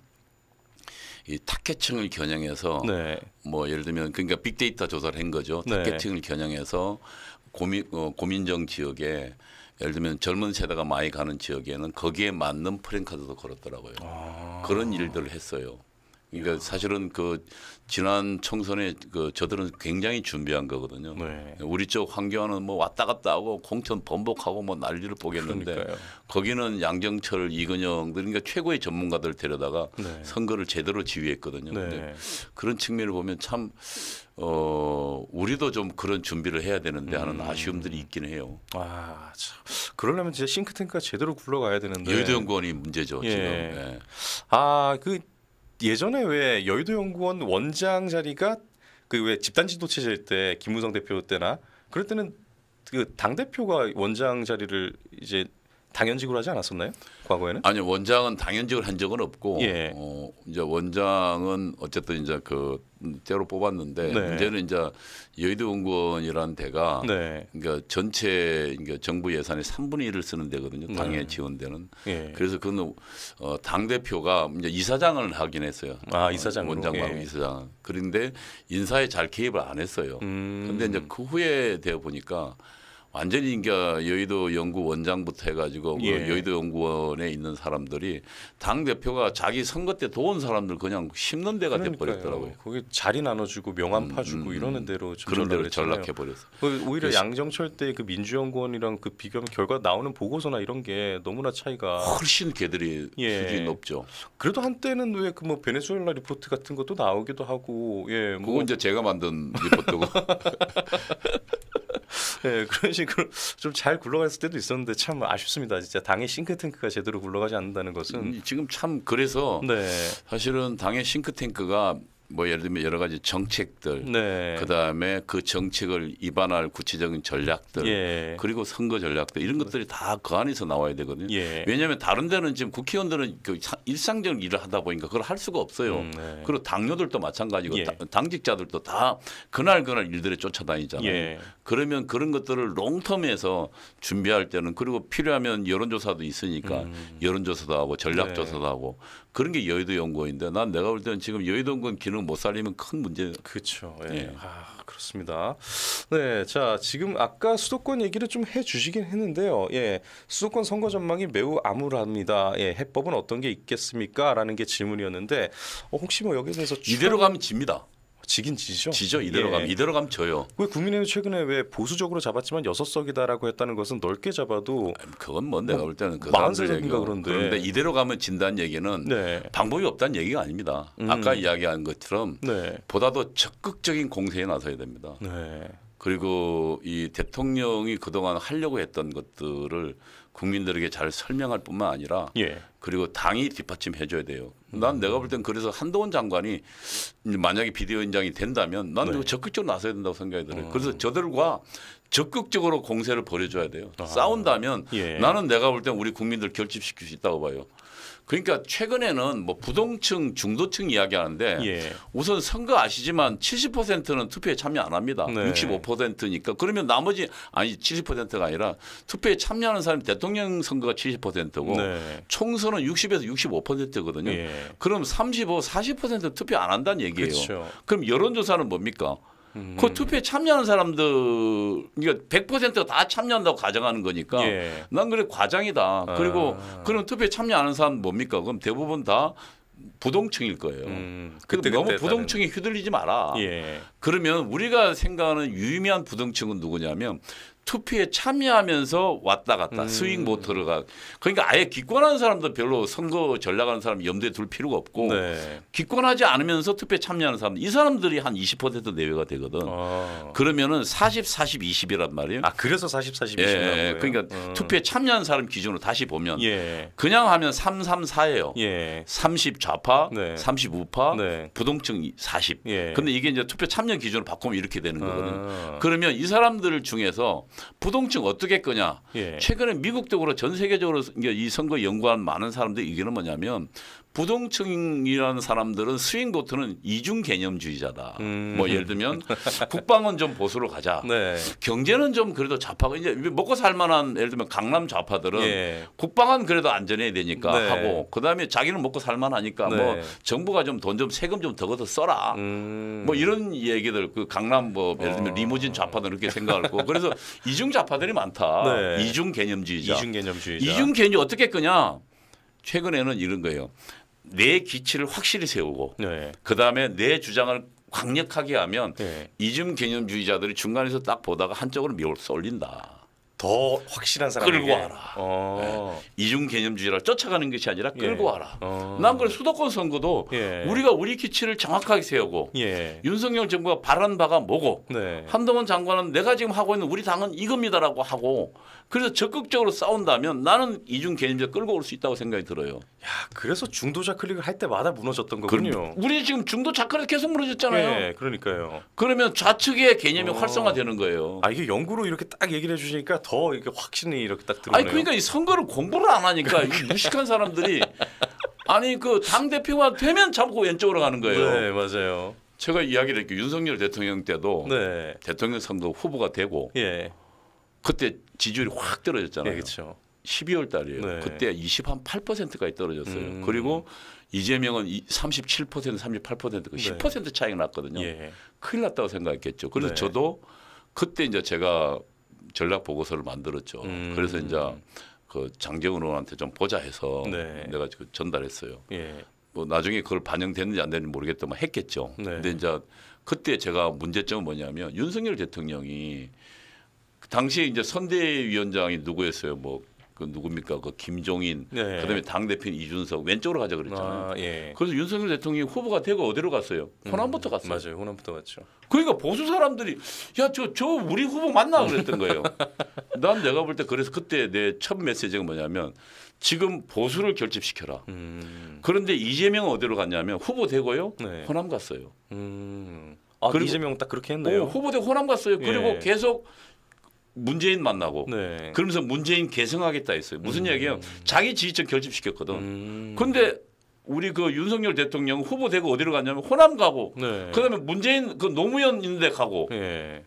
이 타겟층을 겨냥해서 네. 뭐 예를 들면 그러니까 빅데이터 조사를 한 거죠. 타겟층을 네. 겨냥해서 고민 어, 고민정 지역에 예를 들면 젊은 세대가 많이 가는 지역에는 거기에 맞는 프랜카드도 걸었더라고요. 아. 그런 일들을 했어요. 그러니까 사실은 그 지난 총선에 그 저들은 굉장히 준비한 거거든요. 네. 우리 쪽 황교안은 뭐 왔다 갔다 하고 공천 번복하고 뭐 난리를 보겠는데 그러니까요. 거기는 양정철 이근영 그러니까 최고의 전문가들 데려다가 네. 선거를 제대로 지휘했거든요. 네. 그런 측면을 보면 참 어, 우리도 좀 그런 준비를 해야 되는데 하는 음. 아쉬움들이 있긴 해요. 아, 참. 그러려면 진짜 싱크탱크가 제대로 굴러가야 되는데. 여의도 연구원이 문제죠, 예. 지금. 예. 아, 그 예전에 왜 여의도 연구원 원장 자리가 그 왜 집단 지도체제일 때 김무성 대표 때나 그럴 때는 그 당 대표가 원장 자리를 이제 당연직으로 하지 않았었나요? 과거에는? 아니요 원장은 당연직을 한 적은 없고 예. 어, 이제 원장은 어쨌든 이제 그 때로 뽑았는데 네. 문제는 이제 여의도 은원이라는 데가 네. 그러니까 전체 그러니까 정부 예산의 3분의 1을 쓰는 데거든요 음. 당에 네. 지원되는 예. 그래서 그는 어, 당 대표가 이제 이사장을 하긴 했어요 아 이사장 원장 예. 말고 예. 이사장 그런데 인사에 잘 개입을 안 했어요 음. 근데 이제 그 후에 되어 보니까 완전히 인러니 여의도 연구원장부터 해가지고 그 예. 여의도 연구원에 있는 사람들이 당 대표가 자기 선거 때 도운 사람들 그냥 심는 데가 돼버렸더라고요. 거기 자리 나눠주고 명함 음, 파주고 음, 음, 이러는 대로 그런 대로 전락해 버렸어. 그 오히려 양정철 때 그 민주연구원이랑 그비교하 결과 나오는 보고서나 이런 게 너무나 차이가 훨씬 걔들이 예. 수준이 높죠. 그래도 한때는 왜 그 뭐 베네수엘라 리포트 같은 것도 나오기도 하고 예, 뭐. 그건 이제 제가 만든 리포트고. 네, 그런 식으로 좀 잘 굴러갔을 때도 있었는데 참 아쉽습니다. 진짜 당의 싱크탱크가 제대로 굴러가지 않는다는 것은 음, 지금 참 그래서 네. 사실은 당의 싱크탱크가 뭐 예를 들면 여러 가지 정책들 네. 그다음에 그 정책을 입안할 구체적인 전략들 예. 그리고 선거 전략들 이런 것들이 다 그 안에서 나와야 되거든요 예. 왜냐하면 다른 데는 지금 국회의원들은 그 일상적인 일을 하다 보니까 그걸 할 수가 없어요 음, 네. 그리고 당뇨들도 마찬가지고 예. 당직자들도 다 그날 그날 일들에 쫓아다니잖아요 예. 그러면 그런 것들을 롱텀에서 준비할 때는 그리고 필요하면 여론조사도 있으니까 음. 여론조사도 하고 전략조사도 네. 하고 그런 게 여의도 연구원인데 난 내가 볼 때는 지금 여의도 연구원 기능 못 살리면 큰 문제. 그렇죠. 예. 예. 아 그렇습니다. 네, 자 지금 아까 수도권 얘기를 좀 해주시긴 했는데요. 예, 수도권 선거 전망이 매우 암울합니다. 예, 해법은 어떤 게 있겠습니까?라는 게 질문이었는데 어, 혹시 뭐여기서 추가... 이대로 가면 집니다. 지긴 지죠. 지죠. 이대로 예. 가면 이대로 가면 져요. 왜 국민의힘 최근에 왜 보수적으로 잡았지만 여섯 석이다라고 했다는 것은 넓게 잡아도 그건 뭐 내가 볼 때는 그 만세적인가 그런데 그런데 이대로 가면 진다는 얘기는 네. 방법이 없다는 얘기가 아닙니다. 음. 아까 이야기한 것처럼 네. 보다 더 적극적인 공세에 나서야 됩니다. 네. 그리고 이 대통령이 그동안 하려고 했던 것들을 국민들에게 잘 설명할 뿐만 아니라 예. 그리고 당이 뒷받침해 줘야 돼요. 난 내가 볼 땐 그래서 한동훈 장관이 만약에 비대위원장이 된다면 난 네. 적극적으로 나서야 된다고 생각이 들어요. 음. 그래서 저들과 적극적으로 공세를 벌여줘야 돼요. 아. 싸운다면 예. 나는 내가 볼 땐 우리 국민들 결집시킬 수 있다고 봐요. 그러니까 최근에는 뭐 부동층, 중도층 이야기하는데 예. 우선 선거 아시지만 70%는 투표에 참여 안 합니다. 네. 65%니까 그러면 나머지 아니 70%가 아니라 투표에 참여하는 사람이 대통령 선거가 70%고 네. 총선은 60에서 65%거든요. 예. 그럼 35, 40% 투표 안 한다는 얘기예요. 그렇 그럼 여론조사는 뭡니까? 음. 그 투표에 참여하는 사람들 그러니까 100%다 참여한다고 가정하는 거니까 예. 난 그래 과장이다. 아. 그리고 그런 투표에 참여하는 사람 뭡니까? 그럼 대부분 다 부동층일 거예요. 음, 그때, 너무 부동층에 휘둘리지 마라. 예. 그러면 우리가 생각하는 유의미한 부동층은 누구냐면 투표에 참여하면서 왔다 갔다 음. 스윙 모터를가 그러니까 아예 기권하는 사람도 별로 선거 전략하는 사람 염두에 둘 필요가 없고 네. 기권하지 않으면서 투표에 참여하는 사람 이 사람들이 한 20% 내외가 되거든. 아. 그러면은 40, 40, 20이란 말이에요. 아 그래서 40, 40, 20이란 예, 거예 그러니까 음. 투표에 참여한 사람 기준으로 다시 보면 예. 그냥 하면 3, 3, 4예요. 예. 30 좌파, 네. 30 우파, 네. 부동층 40. 예. 근데 이게 이제 투표 참여 기준으로 바꾸면 이렇게 되는 거거든 아. 그러면 이 사람들 중에서 부동층 어떻게 끄냐. 예. 최근에 미국 적으로 전 세계적으로 이 선거 연구한 많은 사람들의 의견은 뭐냐면 부동층이라는 사람들은 스윙 보트는 이중 개념주의자다. 음. 뭐 예를 들면 국방은 좀 보수로 가자. 네. 경제는 좀 그래도 좌파가 이제 먹고 살만한 예를 들면 강남 좌파들은 예. 국방은 그래도 안전해야 되니까 네. 하고 그다음에 자기는 먹고 살 만하니까 네. 뭐 정부가 좀 돈좀 좀 세금 좀더 걷어 써라. 음. 뭐 이런 얘기들 그 강남 뭐 예를 들면 어. 리무진 좌파들 이렇게 생각하고 그래서 이중 좌파들이 많다. 네. 이중 개념주의자. 이중 개념주의자. 이중 개념 어떻게 끄냐? 최근에는 이런 거예요. 내 기치를 확실히 세우고 네. 그다음에 내 주장을 강력하게 하면 네. 이중 개념주의자들이 중간에서 딱 보다가 한쪽으로 미워 쏠린다. 더 확실한 사람 끌고 와라. 어. 네. 이중 개념주의를 쫓아가는 것이 아니라 예. 끌고 예. 와라. 어. 난 그래 수도권 선거도 예. 우리가 우리 기치를 정확하게 세우고 예. 윤석열 정부가 바란 바가 뭐고 네. 한동훈 장관은 내가 지금 하고 있는 우리 당은 이겁니다라고 하고 그래서 적극적으로 싸운다면 나는 이중 개념적 끌고 올 수 있다고 생각이 들어요. 야, 그래서 중도자 클릭을 할 때마다 무너졌던 거군요. 우리 지금 중도 자카를 계속 무너졌잖아요. 예, 그러니까요. 그러면 좌측의 개념이 어. 활성화되는 거예요. 아, 이게 연구로 이렇게 딱 얘기를 해주시니까 더 이렇게 확신이 이렇게 딱들어요 아니 그러니까 이 선거를 공부를 안 하니까 이 무식한 사람들이 아니 그 당 대표가 되면 자꾸 왼쪽으로 가는 거예요. 네, 맞아요. 제가 이야기를 했고 윤석열 대통령 때도 네. 대통령 선거 후보가 되고 예. 그때 지지율이 확 떨어졌잖아요. 네, 그렇죠. 12월 달이에요. 네. 그때 20한8%까지 떨어졌어요. 음. 그리고 이재명은 37% 38%그 10% 차이가 났거든요. 예. 큰일 났다고 생각했겠죠. 그래서 네. 저도 그때 이제 제가 전략 보고서를 만들었죠. 음. 그래서 이제 그 장재훈 의원한테 좀 보자 해서 네. 내가 전달했어요. 예. 뭐 나중에 그걸 반영됐는지 안 됐는지 모르겠다만 했겠죠. 네. 근데 이제 그때 제가 문제점은 뭐냐면 윤석열 대통령이 당시에 이제 선대위원장이 누구였어요? 뭐 그 누굽니까? 그 김종인, 네. 그다음에 당 대표인 이준석 왼쪽으로 가자 그랬잖아요. 아, 예. 그래서 윤석열 대통령이 후보가 되고 어디로 갔어요? 호남부터 음, 갔어요. 맞아요, 호남부터 갔죠. 그러니까 보수 사람들이 야저저 저 우리 후보 만나 그랬던 거예요. 난 내가 볼 때 그래서 그때 내 첫 메시지가 뭐냐면 지금 보수를 결집시켜라. 음. 그런데 이재명은 어디로 갔냐면 후보 되고요, 네. 호남 갔어요. 음. 아, 그리고, 이재명 딱 그렇게 했네요. 오, 어, 후보대 호남 갔어요. 그리고 예. 계속 문재인 만나고 네. 그러면서 문재인 개성하겠다 했어요. 무슨 음. 얘기예요? 자기 지지층 결집시켰거든. 음. 근데 우리 그 윤석열 대통령 후보 되고 어디로 갔냐면 호남 가고 네. 그다음에 문재인 그 노무현 인데 가고 네.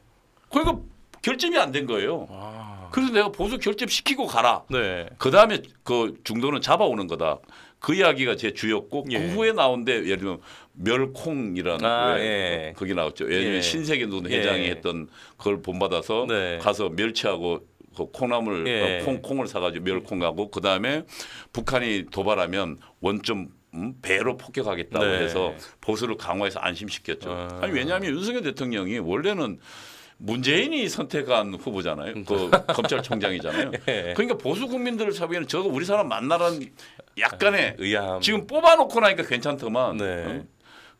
그러니까 결집이 안 된 거예요. 와. 아. 그래서 내가 보수 결집시키고 가라. 네. 그다음에 그 중도는 잡아오는 거다. 그 이야기가 제 주였고 그 예. 그 후에 나온데 예를 들면 멸콩이라는 아, 그 예. 그게 나왔죠. 왜냐면 예. 신세계 눈 예. 회장이 했던 그걸 본받아서 네. 가서 멸치하고 그 콩나물 예. 어, 콩 콩을 사가지고 멸콩하고 그 다음에 북한이 도발하면 원점 음, 배로 폭격하겠다고 네. 해서 보수를 강화해서 안심시켰죠. 아. 아니 왜냐하면 윤석열 대통령이 원래는 문재인이 선택한 후보잖아요. 그 음. 검찰총장이잖아요. 예. 그러니까 보수 국민들을 차비에는 저거 우리 사람 만나라는 약간의 예, 의아함. 지금 뽑아놓고 나니까 괜찮더만. 네.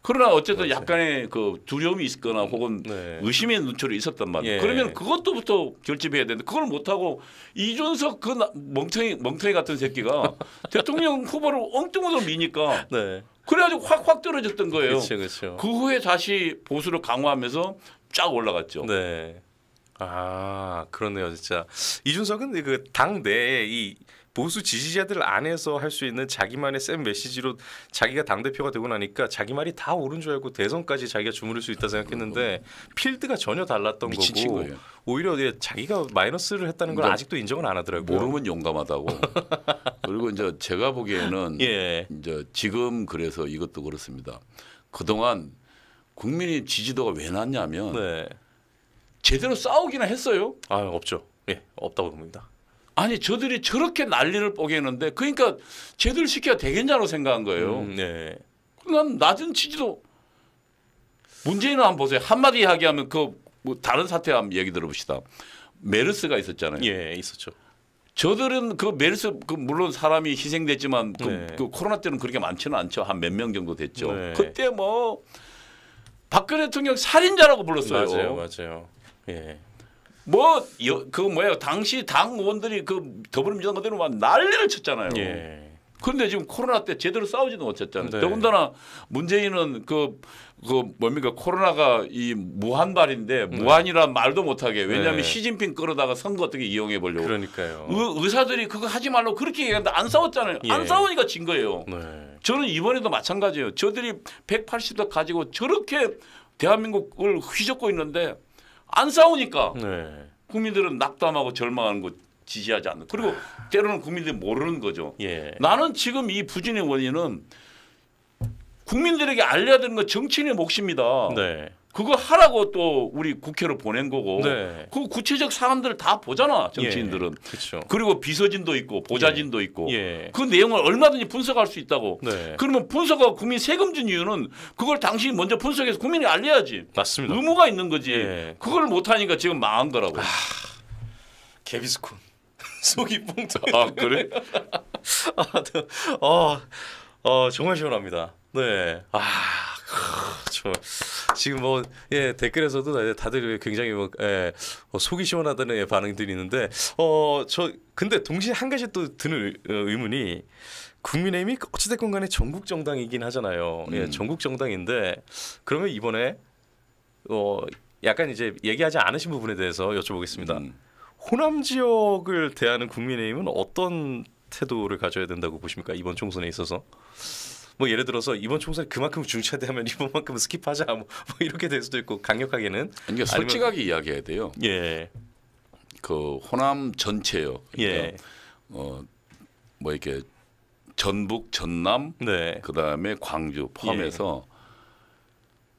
그러나 어쨌든 그렇지. 약간의 그 두려움이 있거나 혹은 네. 의심의 눈초리 있었단 말이에요. 예. 그러면 그것도부터 결집해야 되는데 그걸 못하고 이준석 그 멍청이 멍청이 같은 새끼가 대통령 후보를 엉뚱으로 미니까 네. 그래가지고 확 확 떨어졌던 거예요. 그치, 그치. 그 후에 다시 보수를 강화하면서 쫙 올라갔죠. 네. 아 그러네요 진짜 이준석은 그당 내에 이 보수 지지자들 안에서 할 수 있는 자기만의 센 메시지로 자기가 당 대표가 되고 나니까 자기 말이 다 옳은 줄 알고 대선까지 자기가 주무를 수 있다 생각했는데 필드가 전혀 달랐던 거고 친구예요. 오히려 자기가 마이너스를 했다는 걸 그러니까 아직도 인정을 안 하더라고요. 모르면 용감하다고. 그리고 이제 제가 보기에는 예. 이제 지금 그래서 이것도 그렇습니다. 그동안 국민의 지지도가 왜 났냐면 네. 제대로 싸우기나 했어요. 아 없죠. 예 없다고 봅니다. 아니 저들이 저렇게 난리를 뽀개는데 그러니까 제들 시켜야 되겠냐고 생각한 거예요. 음, 네. 난 낮은 취지도 문재인은 한번 보세요. 한마디 이야기하면 그뭐 다른 사태 한번 얘기 들어봅시다. 메르스가 있었잖아요. 예, 있었죠. 저들은 그 메르스 그 물론 사람이 희생됐지만 그, 네. 그 코로나 때는 그렇게 많지는 않죠. 한 몇 명 정도 됐죠. 네. 그때 뭐 박근혜 대통령 살인자라고 불렀어요. 맞아요, 맞아요. 예. 뭐그 뭐예요 당시 당 의원들이 그 더불어민주당 그대로 막 난리를 쳤잖아요. 예. 그런데 지금 코로나 때 제대로 싸우지도 못했잖아요. 네. 더군다나 문재인은 그, 그 뭡니까 코로나가 이 무한발인데 네. 무한이란 말도 못하게 왜냐하면 네. 시진핑 끌어다가 선거 어떻게 이용해 보려고. 그러니까요. 의, 사들이 그거 하지 말라고 그렇게 얘기하는데 안 싸웠잖아요. 예. 안 싸우니까 진 거예요. 네. 저는 이번에도 마찬가지예요. 저들이 180도 가지고 저렇게 대한민국을 휘젓고 있는데 안 싸우니까 네. 국민들은 낙담하고 절망하는 거 지지하지 않는. 그리고 때로는 국민들이 모르는 거죠. 예. 나는 지금 이 부진의 원인은 국민들에게 알려야 되는 건 정치인의 몫입니다. 네. 그거 하라고 또 우리 국회로 보낸 거고 네. 그 구체적 사람들을 다 보잖아 정치인들은 예. 그렇 그리고 비서진도 있고 보좌진도 예. 있고 예. 그 내용을 얼마든지 분석할 수 있다고 네. 그러면 분석하고 국민 세금 준 이유는 그걸 당신이 먼저 분석해서 국민이 알려야지 맞습니다 의무가 있는 거지 예. 그걸 못하니까 지금 망한 거라고 아, 개비스콘 속이 뻥짝 아 그래 아, 어, 어 정말 시원합니다 네아 정말 지금 뭐예 댓글에서도 다들 굉장히 뭐, 예, 뭐 속이 시원하다는 예, 반응들이 있는데 어 저 근데 동시에 한 가지 또 드는 어, 의문이 국민의힘이 어찌됐건 간에 전국 정당이긴 하잖아요. 예, 음. 예, 전국 정당인데 그러면 이번에 어 약간 이제 얘기하지 않으신 부분에 대해서 여쭤보겠습니다. 음. 호남 지역을 대하는 국민의힘은 어떤 태도를 가져야 된다고 보십니까 이번 총선에 있어서? 뭐 예를 들어서 이번 총선에 그만큼 중차대하면 이번만큼 스킵하자 뭐, 뭐, 이렇게 될 수도 있고 강력하게는 그니까 솔직하게 아니면, 이야기해야 돼요. 예. 그 호남 전체요. 예. 그러니까 예. 어, 어뭐 이렇게 전북, 전남, 네. 그다음에 광주 포함해서 예.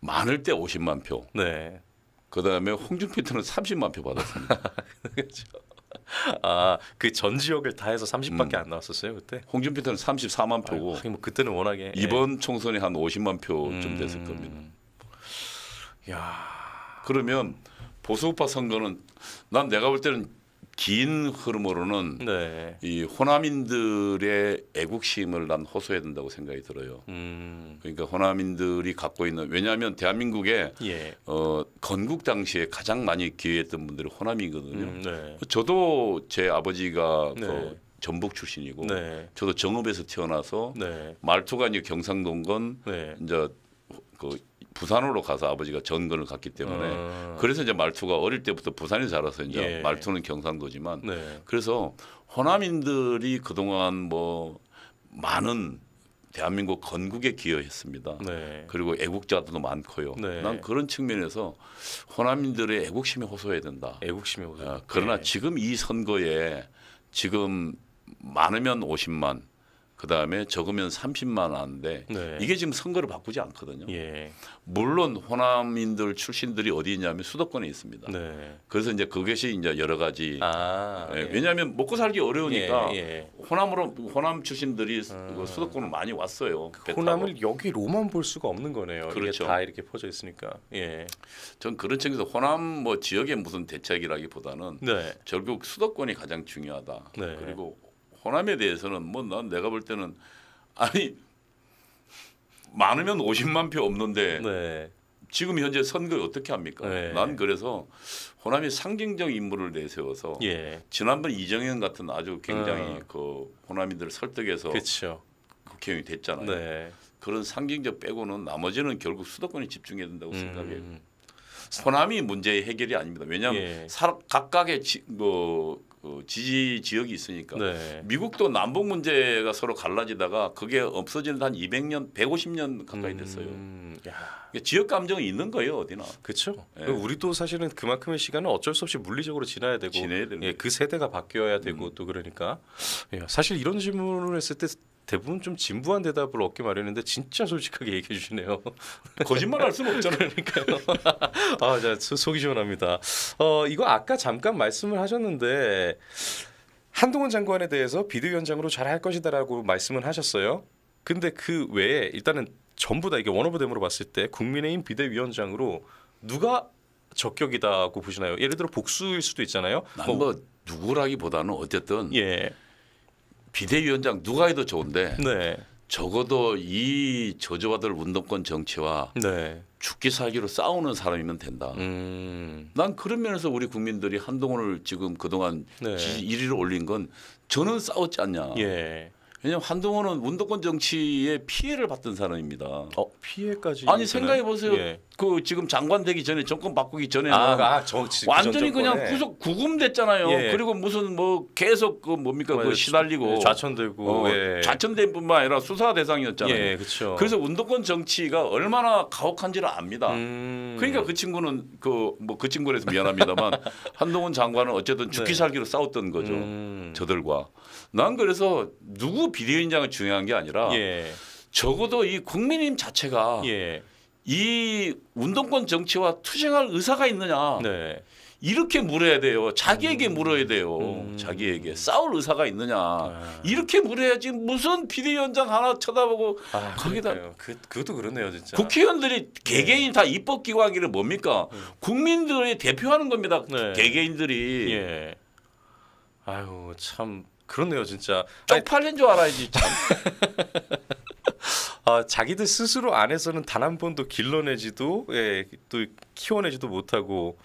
많을 때 50만 표. 네. 그다음에 홍준표 때는 30만 표 받았습니다. 그렇죠. 아그 전 지역을 다 해서 30밖에 음. 안 나왔었어요 그때. 홍준표는 34만 표고. 아이뭐 그때는 워낙에 예. 이번 예. 총선이 한 50만 표쯤 음. 됐을 겁니다. 야. 그러면 보수우파 선거는 난 내가 볼 때는 긴 흐름으로는 네. 이 호남인들의 애국심을 난 호소해야 된다고 생각이 들어요. 음. 그러니까 호남인들이 갖고 있는 왜냐하면 대한민국에 예. 어, 건국 당시에 가장 많이 기여했던 분들이 호남이거든요. 음, 네. 저도 제 아버지가 그 네. 그 전북 출신이고 네. 저도 정읍에서 태어나서 네. 말투가 이제 경상도인 건 네. 이제 그 부산으로 가서 아버지가 전근을 갔기 때문에 아. 그래서 이제 말투가 어릴 때부터 부산에 자라서 이제 예. 말투는 경상도지만 네. 그래서 호남인들이 그동안 뭐 많은 대한민국 건국에 기여했습니다. 네. 그리고 애국자들도 많고요. 네. 난 그런 측면에서 호남인들의 애국심에 호소해야 된다. 애국심에 호소. 아, 그러나 예. 지금 이 선거에 지금 많으면 50만 그 다음에 적으면 30만 원인데 네. 이게 지금 선거를 바꾸지 않거든요. 예. 물론 호남인들 출신들이 어디 있냐면 수도권에 있습니다. 네. 그래서 이제 그것이 이제 여러 가지 아, 예. 예. 왜냐하면 먹고 살기 어려우니까 예, 예. 호남으로 호남 출신들이 음. 그 수도권으로 많이 왔어요. 그 호남을 여기로만 볼 수가 없는 거네요. 그렇죠. 다 이렇게 퍼져 있으니까. 예. 전 그런 측에서 호남 뭐 지역의 무슨 대책이라기보다는 네. 결국 수도권이 가장 중요하다. 네. 그리고 호남에 대해서는 뭐난 내가 볼 때는 아니 많으면 50만 표 없는데 네. 지금 현재 선거에 어떻게 합니까? 네. 난 그래서 호남이 상징적 인물을 내세워서 예. 지난번 이정현 같은 아주 굉장히 어. 그 호남인들을 설득해서 그쵸. 국회의원이 됐잖아요. 네. 그런 상징적 빼고는 나머지는 결국 수도권에 집중해야 된다고 음. 생각해요. 호남이 문제 해결이 아닙니다. 왜냐하면 예. 사, 각각의 지, 뭐그 지지 지역이 있으니까 네. 미국도 남북 문제가 서로 갈라지다가 그게 없어진는한 200년, 150년 가까이 됐어요. 음, 그러니까 지역 감정이 있는 거예요 어디나. 그렇죠. 예. 우리도 사실은 그만큼의 시간은 어쩔 수 없이 물리적으로 지나야 되고, 지내야 예, 그 세대가 바뀌어야 되고 음. 또 그러니까 예, 사실 이런 질문을 했을 때 대부분 좀 진부한 대답을 얻기 마련인데 진짜 솔직하게 얘기해 주시네요. 거짓말할 수는 없잖아요. 그러니까요. 아, 자, 속이 시원합니다. 어, 이거 아까 잠깐 말씀을 하셨는데 한동훈 장관에 대해서 비대위원장으로 잘 할 것이다라고 말씀을 하셨어요. 근데 그 외에 일단은 전부 다 이게 원오브댐으로 봤을 때 국민의힘 비대위원장으로 누가 적격이다고 보시나요? 예를 들어 복수일 수도 있잖아요. 뭐, 뭐 누구라기보다는 어쨌든 예. 비대위원장 누가 해도 좋은데 네. 적어도 이 저주받을 운동권 정치와 네. 죽기 살기로 싸우는 사람이면 된다. 음. 난 그런 면에서 우리 국민들이 한동훈을 지금 그동안 네. 1위를 올린 건 저는 싸웠지 않냐. 예. 왜냐면 하 한동훈은 운동권 정치에 피해를 봤던 사람입니다. 어, 피해까지 아니 생각해 보세요. 예. 그 지금 장관 되기 전에 정권 바꾸기 전에 아, 뭐 아, 저, 그 완전히 그냥 구속 구금됐잖아요. 예. 그리고 무슨 뭐 계속 그 뭡니까 그 뭐 시달리고 예, 좌천되고 어, 예. 좌천된 뿐만 아니라 수사 대상이었잖아요. 예, 그렇죠. 그래서 운동권 정치가 얼마나 가혹한지를 압니다. 음... 그러니까 그 친구는 그 뭐 그 친구라서 미안합니다만 한동훈 장관은 어쨌든 죽기 네. 살기로 싸웠던 거죠. 음... 저들과. 난 그래서 누구 비대위원장이 중요한 게 아니라 예. 적어도 이 국민의힘 자체가 예. 이 운동권 정치와 투쟁할 의사가 있느냐 네. 이렇게 물어야 돼요. 자기에게 음. 물어야 돼요. 음. 자기에게 싸울 의사가 있느냐 아. 이렇게 물어야지 무슨 비대위원장 하나 쳐다보고 아, 거기다 그 그, 그것도 그러네요 진짜. 국회의원들이 네. 개개인 네. 다 입법기관이는 뭡니까? 음. 국민들이 대표하는 겁니다. 네. 개개인들이. 예. 아유 참 그렇네요 진짜 쪽팔린 줄 알아야지 아, 자기들 스스로 안에서는 단 한 번도 길러내지도 예, 또 키워내지도 못하고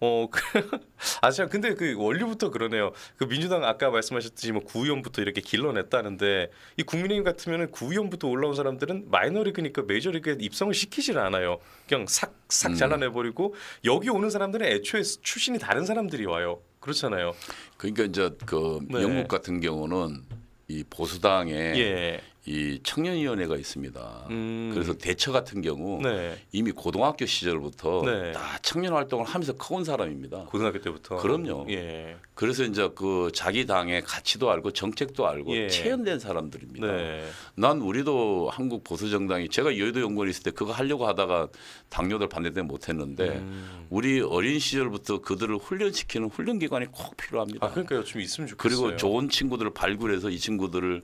어, 아참 근데 그 원리부터 그러네요. 그 민주당 아까 말씀하셨듯이 뭐 구의원부터 이렇게 길러냈다는데 이 국민의힘 같으면은 구의원부터 올라온 사람들은 마이너리그니까 메이저리그에 입성을 시키질 않아요. 그냥 싹싹 음. 잘라내버리고 여기 오는 사람들은 애초에 출신이 다른 사람들이 와요. 그렇잖아요. 그러니까 이제 그 네. 영국 같은 경우는 이 보수당의 예. 이 청년위원회가 있습니다. 음. 그래서 대처 같은 경우 네. 이미 고등학교 시절부터 네. 다 청년 활동을 하면서 커온 사람입니다. 고등학교 때부터. 그럼요. 예. 그래서 이제 그 자기 당의 가치도 알고 정책도 알고 예. 체현된 사람들입니다. 네. 난 우리도 한국 보수 정당이 제가 여의도 연구원 있을 때 그거 하려고 하다가 당뇨들 반대 때 못했는데 음. 우리 어린 시절부터 그들을 훈련시키는 훈련 기관이 꼭 필요합니다. 아, 그러니까요. 좀 있으면 좋겠어요. 그리고 좋은 친구들을 발굴해서 이 친구들을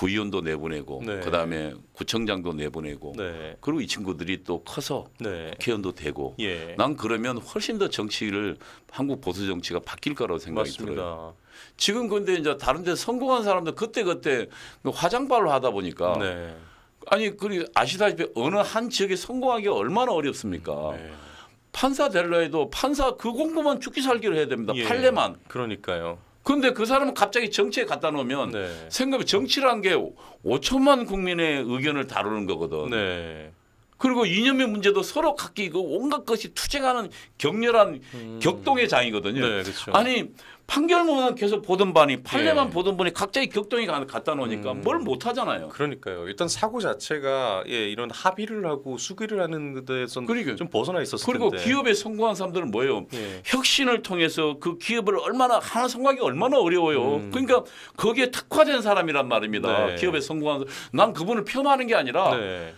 구의원도 내보내고 네. 그다음에 구청장도 내보내고 네. 그리고 이 친구들이 또 커서 네. 국회의원도 되고 예. 난 그러면 훨씬 더 정치를 한국 보수 정치가 바뀔 거라고 생각이 맞습니다. 들어요. 지금 근데 이제 다른 데 성공한 사람들 그때그때 그 화장발로 하다 보니까 네. 아니 그리 아시다시피 어느 한 지역에 성공하기 얼마나 어렵습니까? 네. 판사 될라 해도 판사 그 공부만 죽기 살기로 해야 됩니다. 예. 판례만. 그러니까요. 그런데 그 사람은 갑자기 정치에 갖다 놓으면 네. 생각해 정치란 게 5천만 국민의 의견을 다루는 거거든. 네. 그리고 이념의 문제도 서로 각기 그 온갖 것이 투쟁하는 격렬한 음. 격동의 장이거든요. 네, 그렇죠. 아니 판결문은 계속 보던 반이 판례만 예. 보던 분이 갑자기 격동이 갔다 놓으니까 음. 뭘 못하잖아요. 그러니까요. 일단 사고 자체가 예, 이런 합의를 하고 수기를 하는 데선 그리좀 벗어나 있었을 그리고 기업에 성공한 사람들은 뭐예요? 예. 혁신을 통해서 그 기업을 얼마나 하나 성공하기 얼마나 어려워요. 음. 그러니까 거기에 특화된 사람이란 말입니다. 네. 기업에 성공한 난 그분을 폄하하는 게 아니라 네.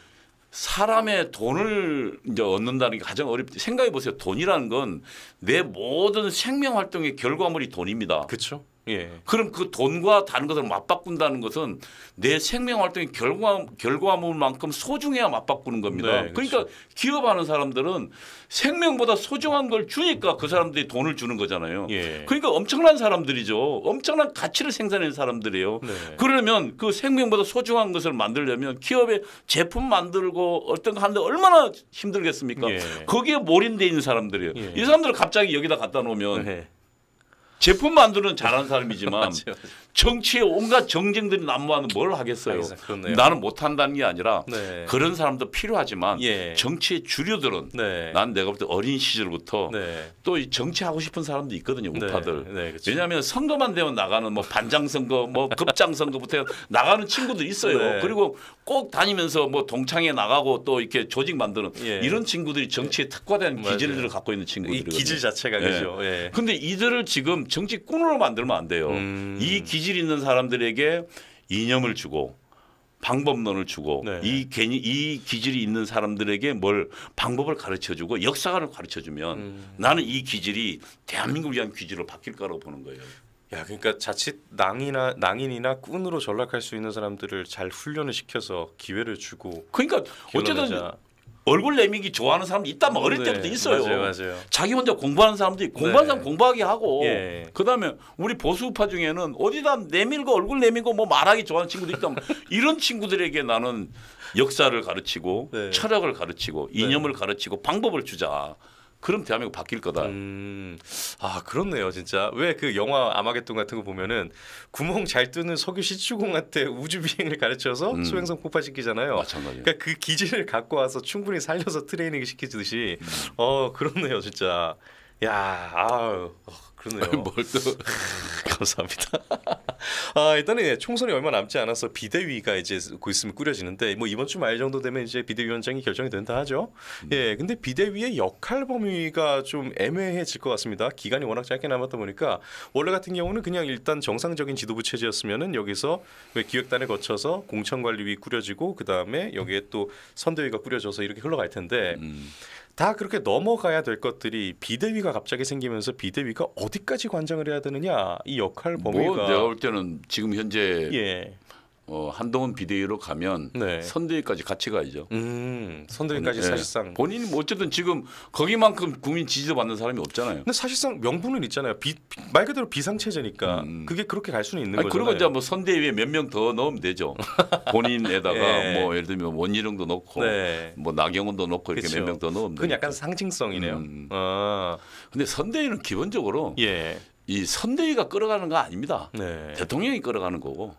사람의 돈을 이제 얻는다는 게 가장 어렵. 생각해 보세요. 돈이라는 건 내 모든 생명 활동의 결과물이 돈입니다. 그렇죠. 예. 그럼 그 돈과 다른 것을 맞바꾼다는 것은 내 생명 활동의 결과 결과물만큼 소중해야 맞바꾸는 겁니다. 네, 그러니까 그렇죠. 기업하는 사람들은 생명보다 소중한 걸 주니까 그 사람들이 돈을 주는 거잖아요. 예. 그러니까 엄청난 사람들이죠. 엄청난 가치를 생산하는 사람들이에요. 네. 그러면 그 생명보다 소중한 것을 만들려면 기업에 제품 만들고 어떤 거 하는데 얼마나 힘들겠습니까? 예. 거기에 몰인돼 있는 사람들이에요. 예. 이 사람들을 갑자기 여기다 갖다 놓으면 네. 제품 만드는 잘하는 사람이지만 맞아맞아 정치에 온갖 정쟁들이 난무하는 뭘 하겠어요. 나는 못한다는 게 아니라 네. 그런 사람도 필요하지만 예. 정치의 주류들은 네. 난 내가 볼 때 어린 시절부터 네. 또 정치하고 싶은 사람도 있거든요. 네. 우파들. 네, 그렇죠. 왜냐하면 선거만 되면 나가는 뭐 반장선거 뭐 급장선거부터 나가는 친구도 있어요. 네. 그리고 꼭 다니면서 뭐 동창회 나가고 또 이렇게 조직 만드는 예. 이런 친구들이 정치에 특화된 예. 맞아요. 기질들을 갖고 있는 친구들이거든요. 이 기질 자체가 예. 그죠. 예. 근데 이들을 지금 정치꾼으로 만들면 안 돼요. 음. 이 기질 기질 있는 사람들에게 이념을 주고 방법론을 주고 네. 이 괜히 이 기질이 있는 사람들에게 뭘 방법을 가르쳐 주고 역사관을 가르쳐 주면 음. 나는 이 기질이 대한민국을 위한 기질로 바뀔 거라고 보는 거예요. 야, 그러니까 자칫 낭이나 낭인이나 꾼으로 전락할 수 있는 사람들을 잘 훈련을 시켜서 기회를 주고 그러니까 어쨌든 얼굴 내미기 좋아하는 사람도 있다면 어릴 네, 때부터 있어요. 맞아요, 맞아요. 자기 혼자 공부하는 사람들이 공부하는 네. 사람 공부하게 하고 예. 그다음에 우리 보수파 중에는 어디다 내밀고 얼굴 내밀고 뭐 말하기 좋아하는 친구도 있다면 이런 친구들에게 나는 역사를 가르치고 네. 철학을 가르치고 네. 이념을 가르치고 방법을 주자. 그럼 대한민국 바뀔 거다. 음, 아 그렇네요, 진짜. 왜 그 영화 아마겟돈 같은 거 보면은 구멍 잘 뚫는 석유 시추공한테 우주 비행을 가르쳐서 음. 소행성 폭파시키잖아요. 마찬가지. 그러니까 그 기질을 갖고 와서 충분히 살려서 트레이닝 시키듯이 음. 어 그렇네요, 진짜. 야, 아우 어, 그러네요. 뭘또 감사합니다. 아, 일단은 총선이 얼마 남지 않아서 비대위가 이제 곧 있으면 꾸려지는데 뭐 이번 주 말 정도 되면 이제 비대위원장이 결정이 된다 하죠. 음. 예, 근데 비대위의 역할 범위가 좀 애매해질 것 같습니다. 기간이 워낙 짧게 남았다 보니까 원래 같은 경우는 그냥 일단 정상적인 지도부 체제였으면은 여기서 왜 기획단에 거쳐서 공천관리위 꾸려지고 그 다음에 여기에 또 선대위가 꾸려져서 이렇게 흘러갈 텐데. 음. 다 그렇게 넘어가야 될 것들이 비대위가 갑자기 생기면서 비대위가 어디까지 관장을 해야 되느냐 이 역할 범위가 뭐 내가 볼 때는 지금 현재 예. 어, 한동훈 비대위로 가면 네. 선대위까지 같이 가야죠. 음, 선대위까지 네. 사실상 본인이 뭐 어쨌든 지금 거기만큼 국민 지지도 받는 사람이 없잖아요. 근데 사실상 명분은 있잖아요. 비, 말 그대로 비상체제니까 음, 음. 그게 그렇게 갈 수는 있는 거잖아요. 그리고 이제 뭐 선대위에 몇 명 더 넣으면 되죠. 본인에다가 네. 뭐 예를 들면 뭐 원희룡도 넣고 네. 뭐 나경원도 넣고 이렇게 몇 명 더 넣으면 그건 되니까. 약간 상징성이네요. 음, 음. 아. 근데 선대위는 기본적으로 예. 이 선대위가 끌어가는 거 아닙니다. 네. 대통령이 끌어가는 거고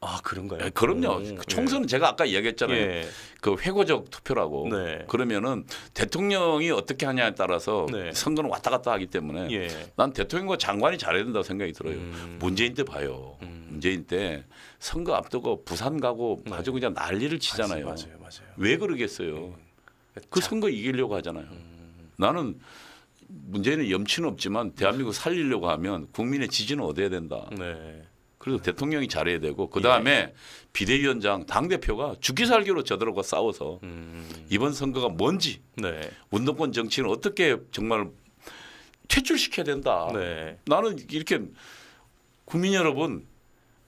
아 그런가요? 네, 그럼요. 오, 음, 음. 총선은 예. 제가 아까 이야기했잖아요 예. 그 회고적 투표라고. 네. 그러면은 대통령이 어떻게 하냐에 따라서 네. 선거는 왔다 갔다 하기 때문에 예. 난 대통령과 장관이 잘해야 된다고 생각이 들어요. 음. 문재인 때 봐요. 음. 문재인 때 선거 앞두고 부산 가고 네. 아주 그냥 난리를 치잖아요. 맞아요, 맞아요. 왜 그러겠어요? 음. 그 선거 이기려고 하잖아요. 음. 나는 문재인은 염치는 없지만 대한민국 살리려고 하면 국민의 지지는 얻어야 된다. 네. 그래서 대통령이 잘해야 되고 그 다음에 예. 비대위원장 당 대표가 죽기 살기로 저들하고 싸워서 음. 이번 선거가 뭔지 네. 운동권 정치는 어떻게 정말 퇴출시켜야 된다. 네. 나는 이렇게 국민 여러분,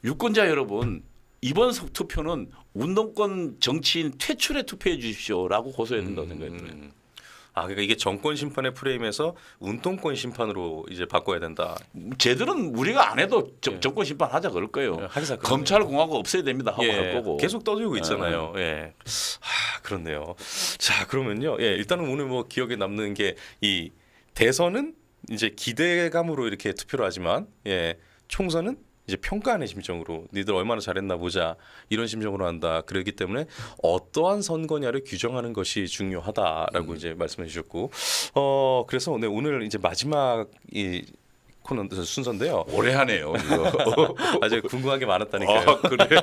유권자 여러분 이번 투표는 운동권 정치인 퇴출에 투표해 주십시오라고 호소해야된다는거각요 음. 아 그러니까 이게 정권 심판의 프레임에서 운동권 심판으로 이제 바꿔야 된다. 제들은 우리가 안 해도 정, 예. 정권 심판 하자 그럴 거예요. 항상 예, 검찰 공화국 없애야 됩니다 하고 예. 할 거고 계속 떠들고 예. 있잖아요. 예. 예. 하, 그렇네요. 자 그러면요. 예 일단은 오늘 뭐 기억에 남는 게 이 대선은 이제 기대감으로 이렇게 투표를 하지만 예 총선은 이제 평가하는 심정으로 니들 얼마나 잘했나 보자 이런 심정으로 한다. 그러기 때문에 어떠한 선거냐를 규정하는 것이 중요하다라고 음. 이제 말씀해 주셨고 어 그래서 네, 오늘 이제 마지막 이 코너 순서인데요. 오래 하네요. 이거. 아주 궁금한 게 많았다니까요. 아, 그래.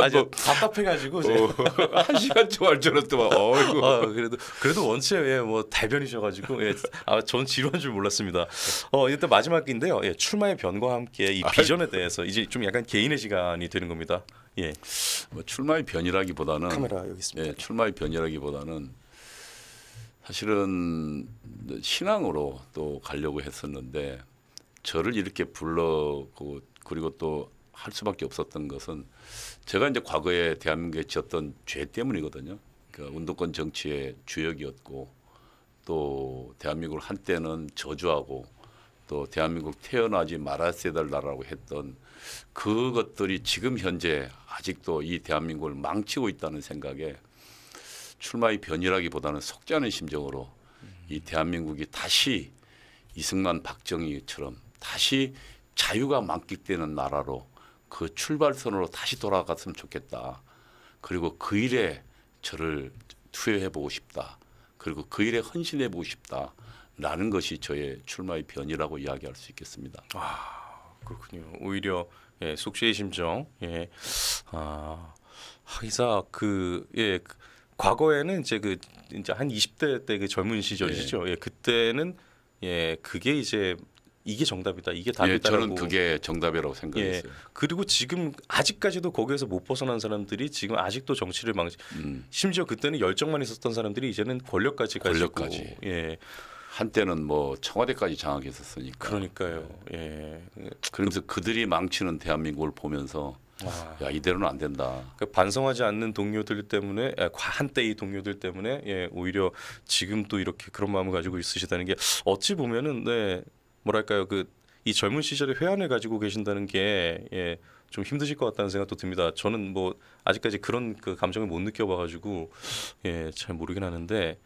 아주 답답해가지고 어, 한 시간 좀할 줄 알았더만. 어이구. 아, 그래도 그래도 원체 예, 뭐 대변이셔가지고 예, 아전 지루한 줄 몰랐습니다. 어 일단 마지막인데요. 예, 출마의 변과 함께 이 비전에 대해서 이제 좀 약간 개인의 시간이 되는 겁니다. 예. 뭐 출마의 변이라기보다는 카메라 여기 있습니다. 예, 출마의 변이라기보다는 사실은 신앙으로 또 가려고 했었는데 저를 이렇게 불러고 그리고 또 할 수밖에 없었던 것은 제가 이제 과거에 대한민국에 지었던 죄 때문이거든요. 그러니까 운동권 정치의 주역이었고 또 대한민국을 한때는 저주하고 또 대한민국 태어나지 말았어야 될 나라라고 했던 그것들이 지금 현재 아직도 이 대한민국을 망치고 있다는 생각에 출마의 변이라기보다는 속지 않은 심정으로 이 대한민국이 다시 이승만 박정희처럼 다시 자유가 만끽되는 나라로 그 출발선으로 다시 돌아갔으면 좋겠다. 그리고 그 일에 저를 투여해 보고 싶다. 그리고 그 일에 헌신해 보고 싶다. 라는 것이 저의 출마의 변이라고 이야기할 수 있겠습니다. 아, 그렇군요. 오히려 예, 속시의 심정. 예. 아, 하기사 그 예, 그 과거에는 이제 그 이제 한 20대 때 그 젊은 시절이죠. 예. 네. 예, 그때는 예, 그게 이제 이게 정답이다, 이게 예, 답이다. 저는 그게 정답이라고 생각했어요. 예. 그리고 지금 아직까지도 거기에서 못 벗어난 사람들이 지금 아직도 정치를 망. 음. 심지어 그때는 열정만 있었던 사람들이 이제는 권력까지 가지고. 권력까지. 예. 한때는 뭐 청와대까지 장악했었으니까. 그러니까요. 예. 그러면서 그들이 망치는 대한민국을 보면서 와. 아. 야 이대로는 안 된다. 그러니까 반성하지 않는 동료들 때문에 아, 과 한때 이 동료들 때문에 예, 오히려 지금 도 이렇게 그런 마음을 가지고 있으시다는 게 어찌 보면은 네, 뭐랄까요 그 이 젊은 시절에 회한을 가지고 계신다는 게 예, 좀 힘드실 것 같다는 생각도 듭니다. 저는 뭐 아직까지 그런 그 감정을 못 느껴봐가지고 예 잘 모르긴 하는데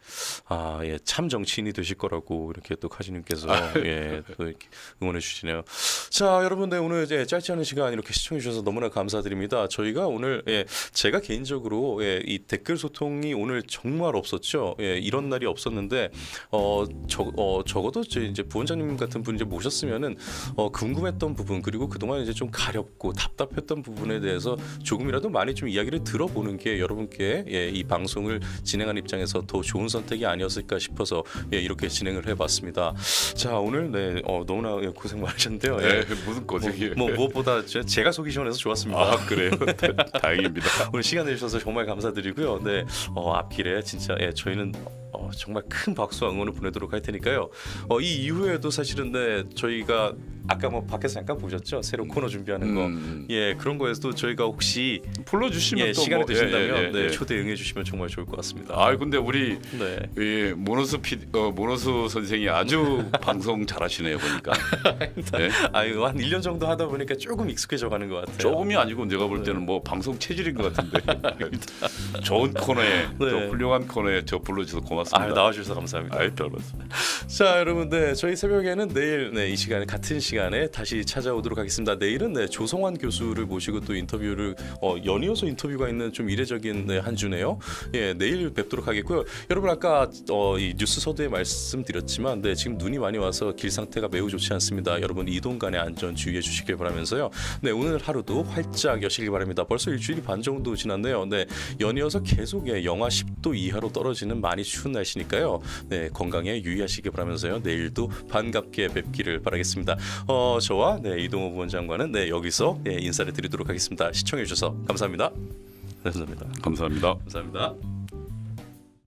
아 예참 정치인이 되실 거라고 이렇게 또 카지님께서 아, 네. 예또 이렇게 응원해 주시네요. 자 여러분들 네, 오늘 이제 짧지 않은 시간 이렇게 시청해 주셔서 너무나 감사드립니다. 저희가 오늘 예 제가 개인적으로 예 이 댓글 소통이 오늘 정말 없었죠. 예 이런 날이 없었는데 어 저 어, 적어도 이제 부원장님 같은 분 이제 모셨으면은 어 궁금했던 부분 그리고 그동안 이제 좀 가렵고 답 답답했던 부분에 대해서 조금이라도 많이 좀 이야기를 들어보는 게 여러분께 예, 이 방송을 진행한 입장에서 더 좋은 선택이 아니었을까 싶어서 예, 이렇게 진행을 해봤습니다. 자 오늘 네, 어, 너무나 고생 많으셨는데요. 네, 예. 무슨 고생이에요. 뭐, 뭐, 무엇보다 제가 속이 시원해서 좋았습니다. 아 그래요. 네, 다행입니다. 오늘 시간 내주셔서 정말 감사드리고요. 네 어, 앞길에 진짜 예, 저희는 어, 정말 큰 박수와 응원을 보내도록 할 테니까요. 어, 이 이후에도 사실은 네, 저희가 아까 뭐 밖에서 잠깐 보셨죠? 새로 코너 준비하는 거. 음. 예, 그런 거에서도 저희가 혹시 불러 주시면 예, 시간이 뭐, 되신다면 예, 예, 예, 네, 예. 초대 응해 주시면 정말 좋을 것 같습니다. 아, 근데 우리 네. 모노스 피 어, 모노스 선생이 아주 방송 잘하시네요, 보니까. 네? 아, 이거 한 1년 정도 하다 보니까 조금 익숙해져 가는 것 같아요. 조금이 아니고 내가 볼 때는 뭐 방송 체질인 것 같은데. 좋은 코너에 또 네. 훌륭한 코너에 저 불러 주셔서 고맙습니다. 아, 나와 주셔서 감사합니다. 아이, 별로. 자, 여러분, 네. 저희 새벽에는 내일 네, 이 시간에 같은 시간 시간에 다시 찾아오도록 하겠습니다. 내일은 네, 조성환 교수를 모시고 또 인터뷰를 어, 연이어서 인터뷰가 있는 좀 이례적인 네, 한 주네요. 예, 내일 뵙도록 하겠고요. 여러분 아까 어, 이 뉴스 서두에 말씀드렸지만 네, 지금 눈이 많이 와서 길 상태가 매우 좋지 않습니다. 여러분 이동간의 안전 주의해 주시길 바라면서요. 네, 오늘 하루도 활짝 여시길 바랍니다. 벌써 일주일 반 정도 지났네요. 네, 연이어서 계속 예, 영하 10도 이하로 떨어지는 많이 추운 날씨니까요. 네, 건강에 유의하시길 바라면서요. 내일도 반갑게 뵙기를 바라겠습니다. 어, 저와 네, 이동호 부원장과는 네, 여기서 예, 인사를 드리도록 하겠습니다. 시청해 주셔서 감사합니다. 감사합니다. 감사합니다. 감사합니다.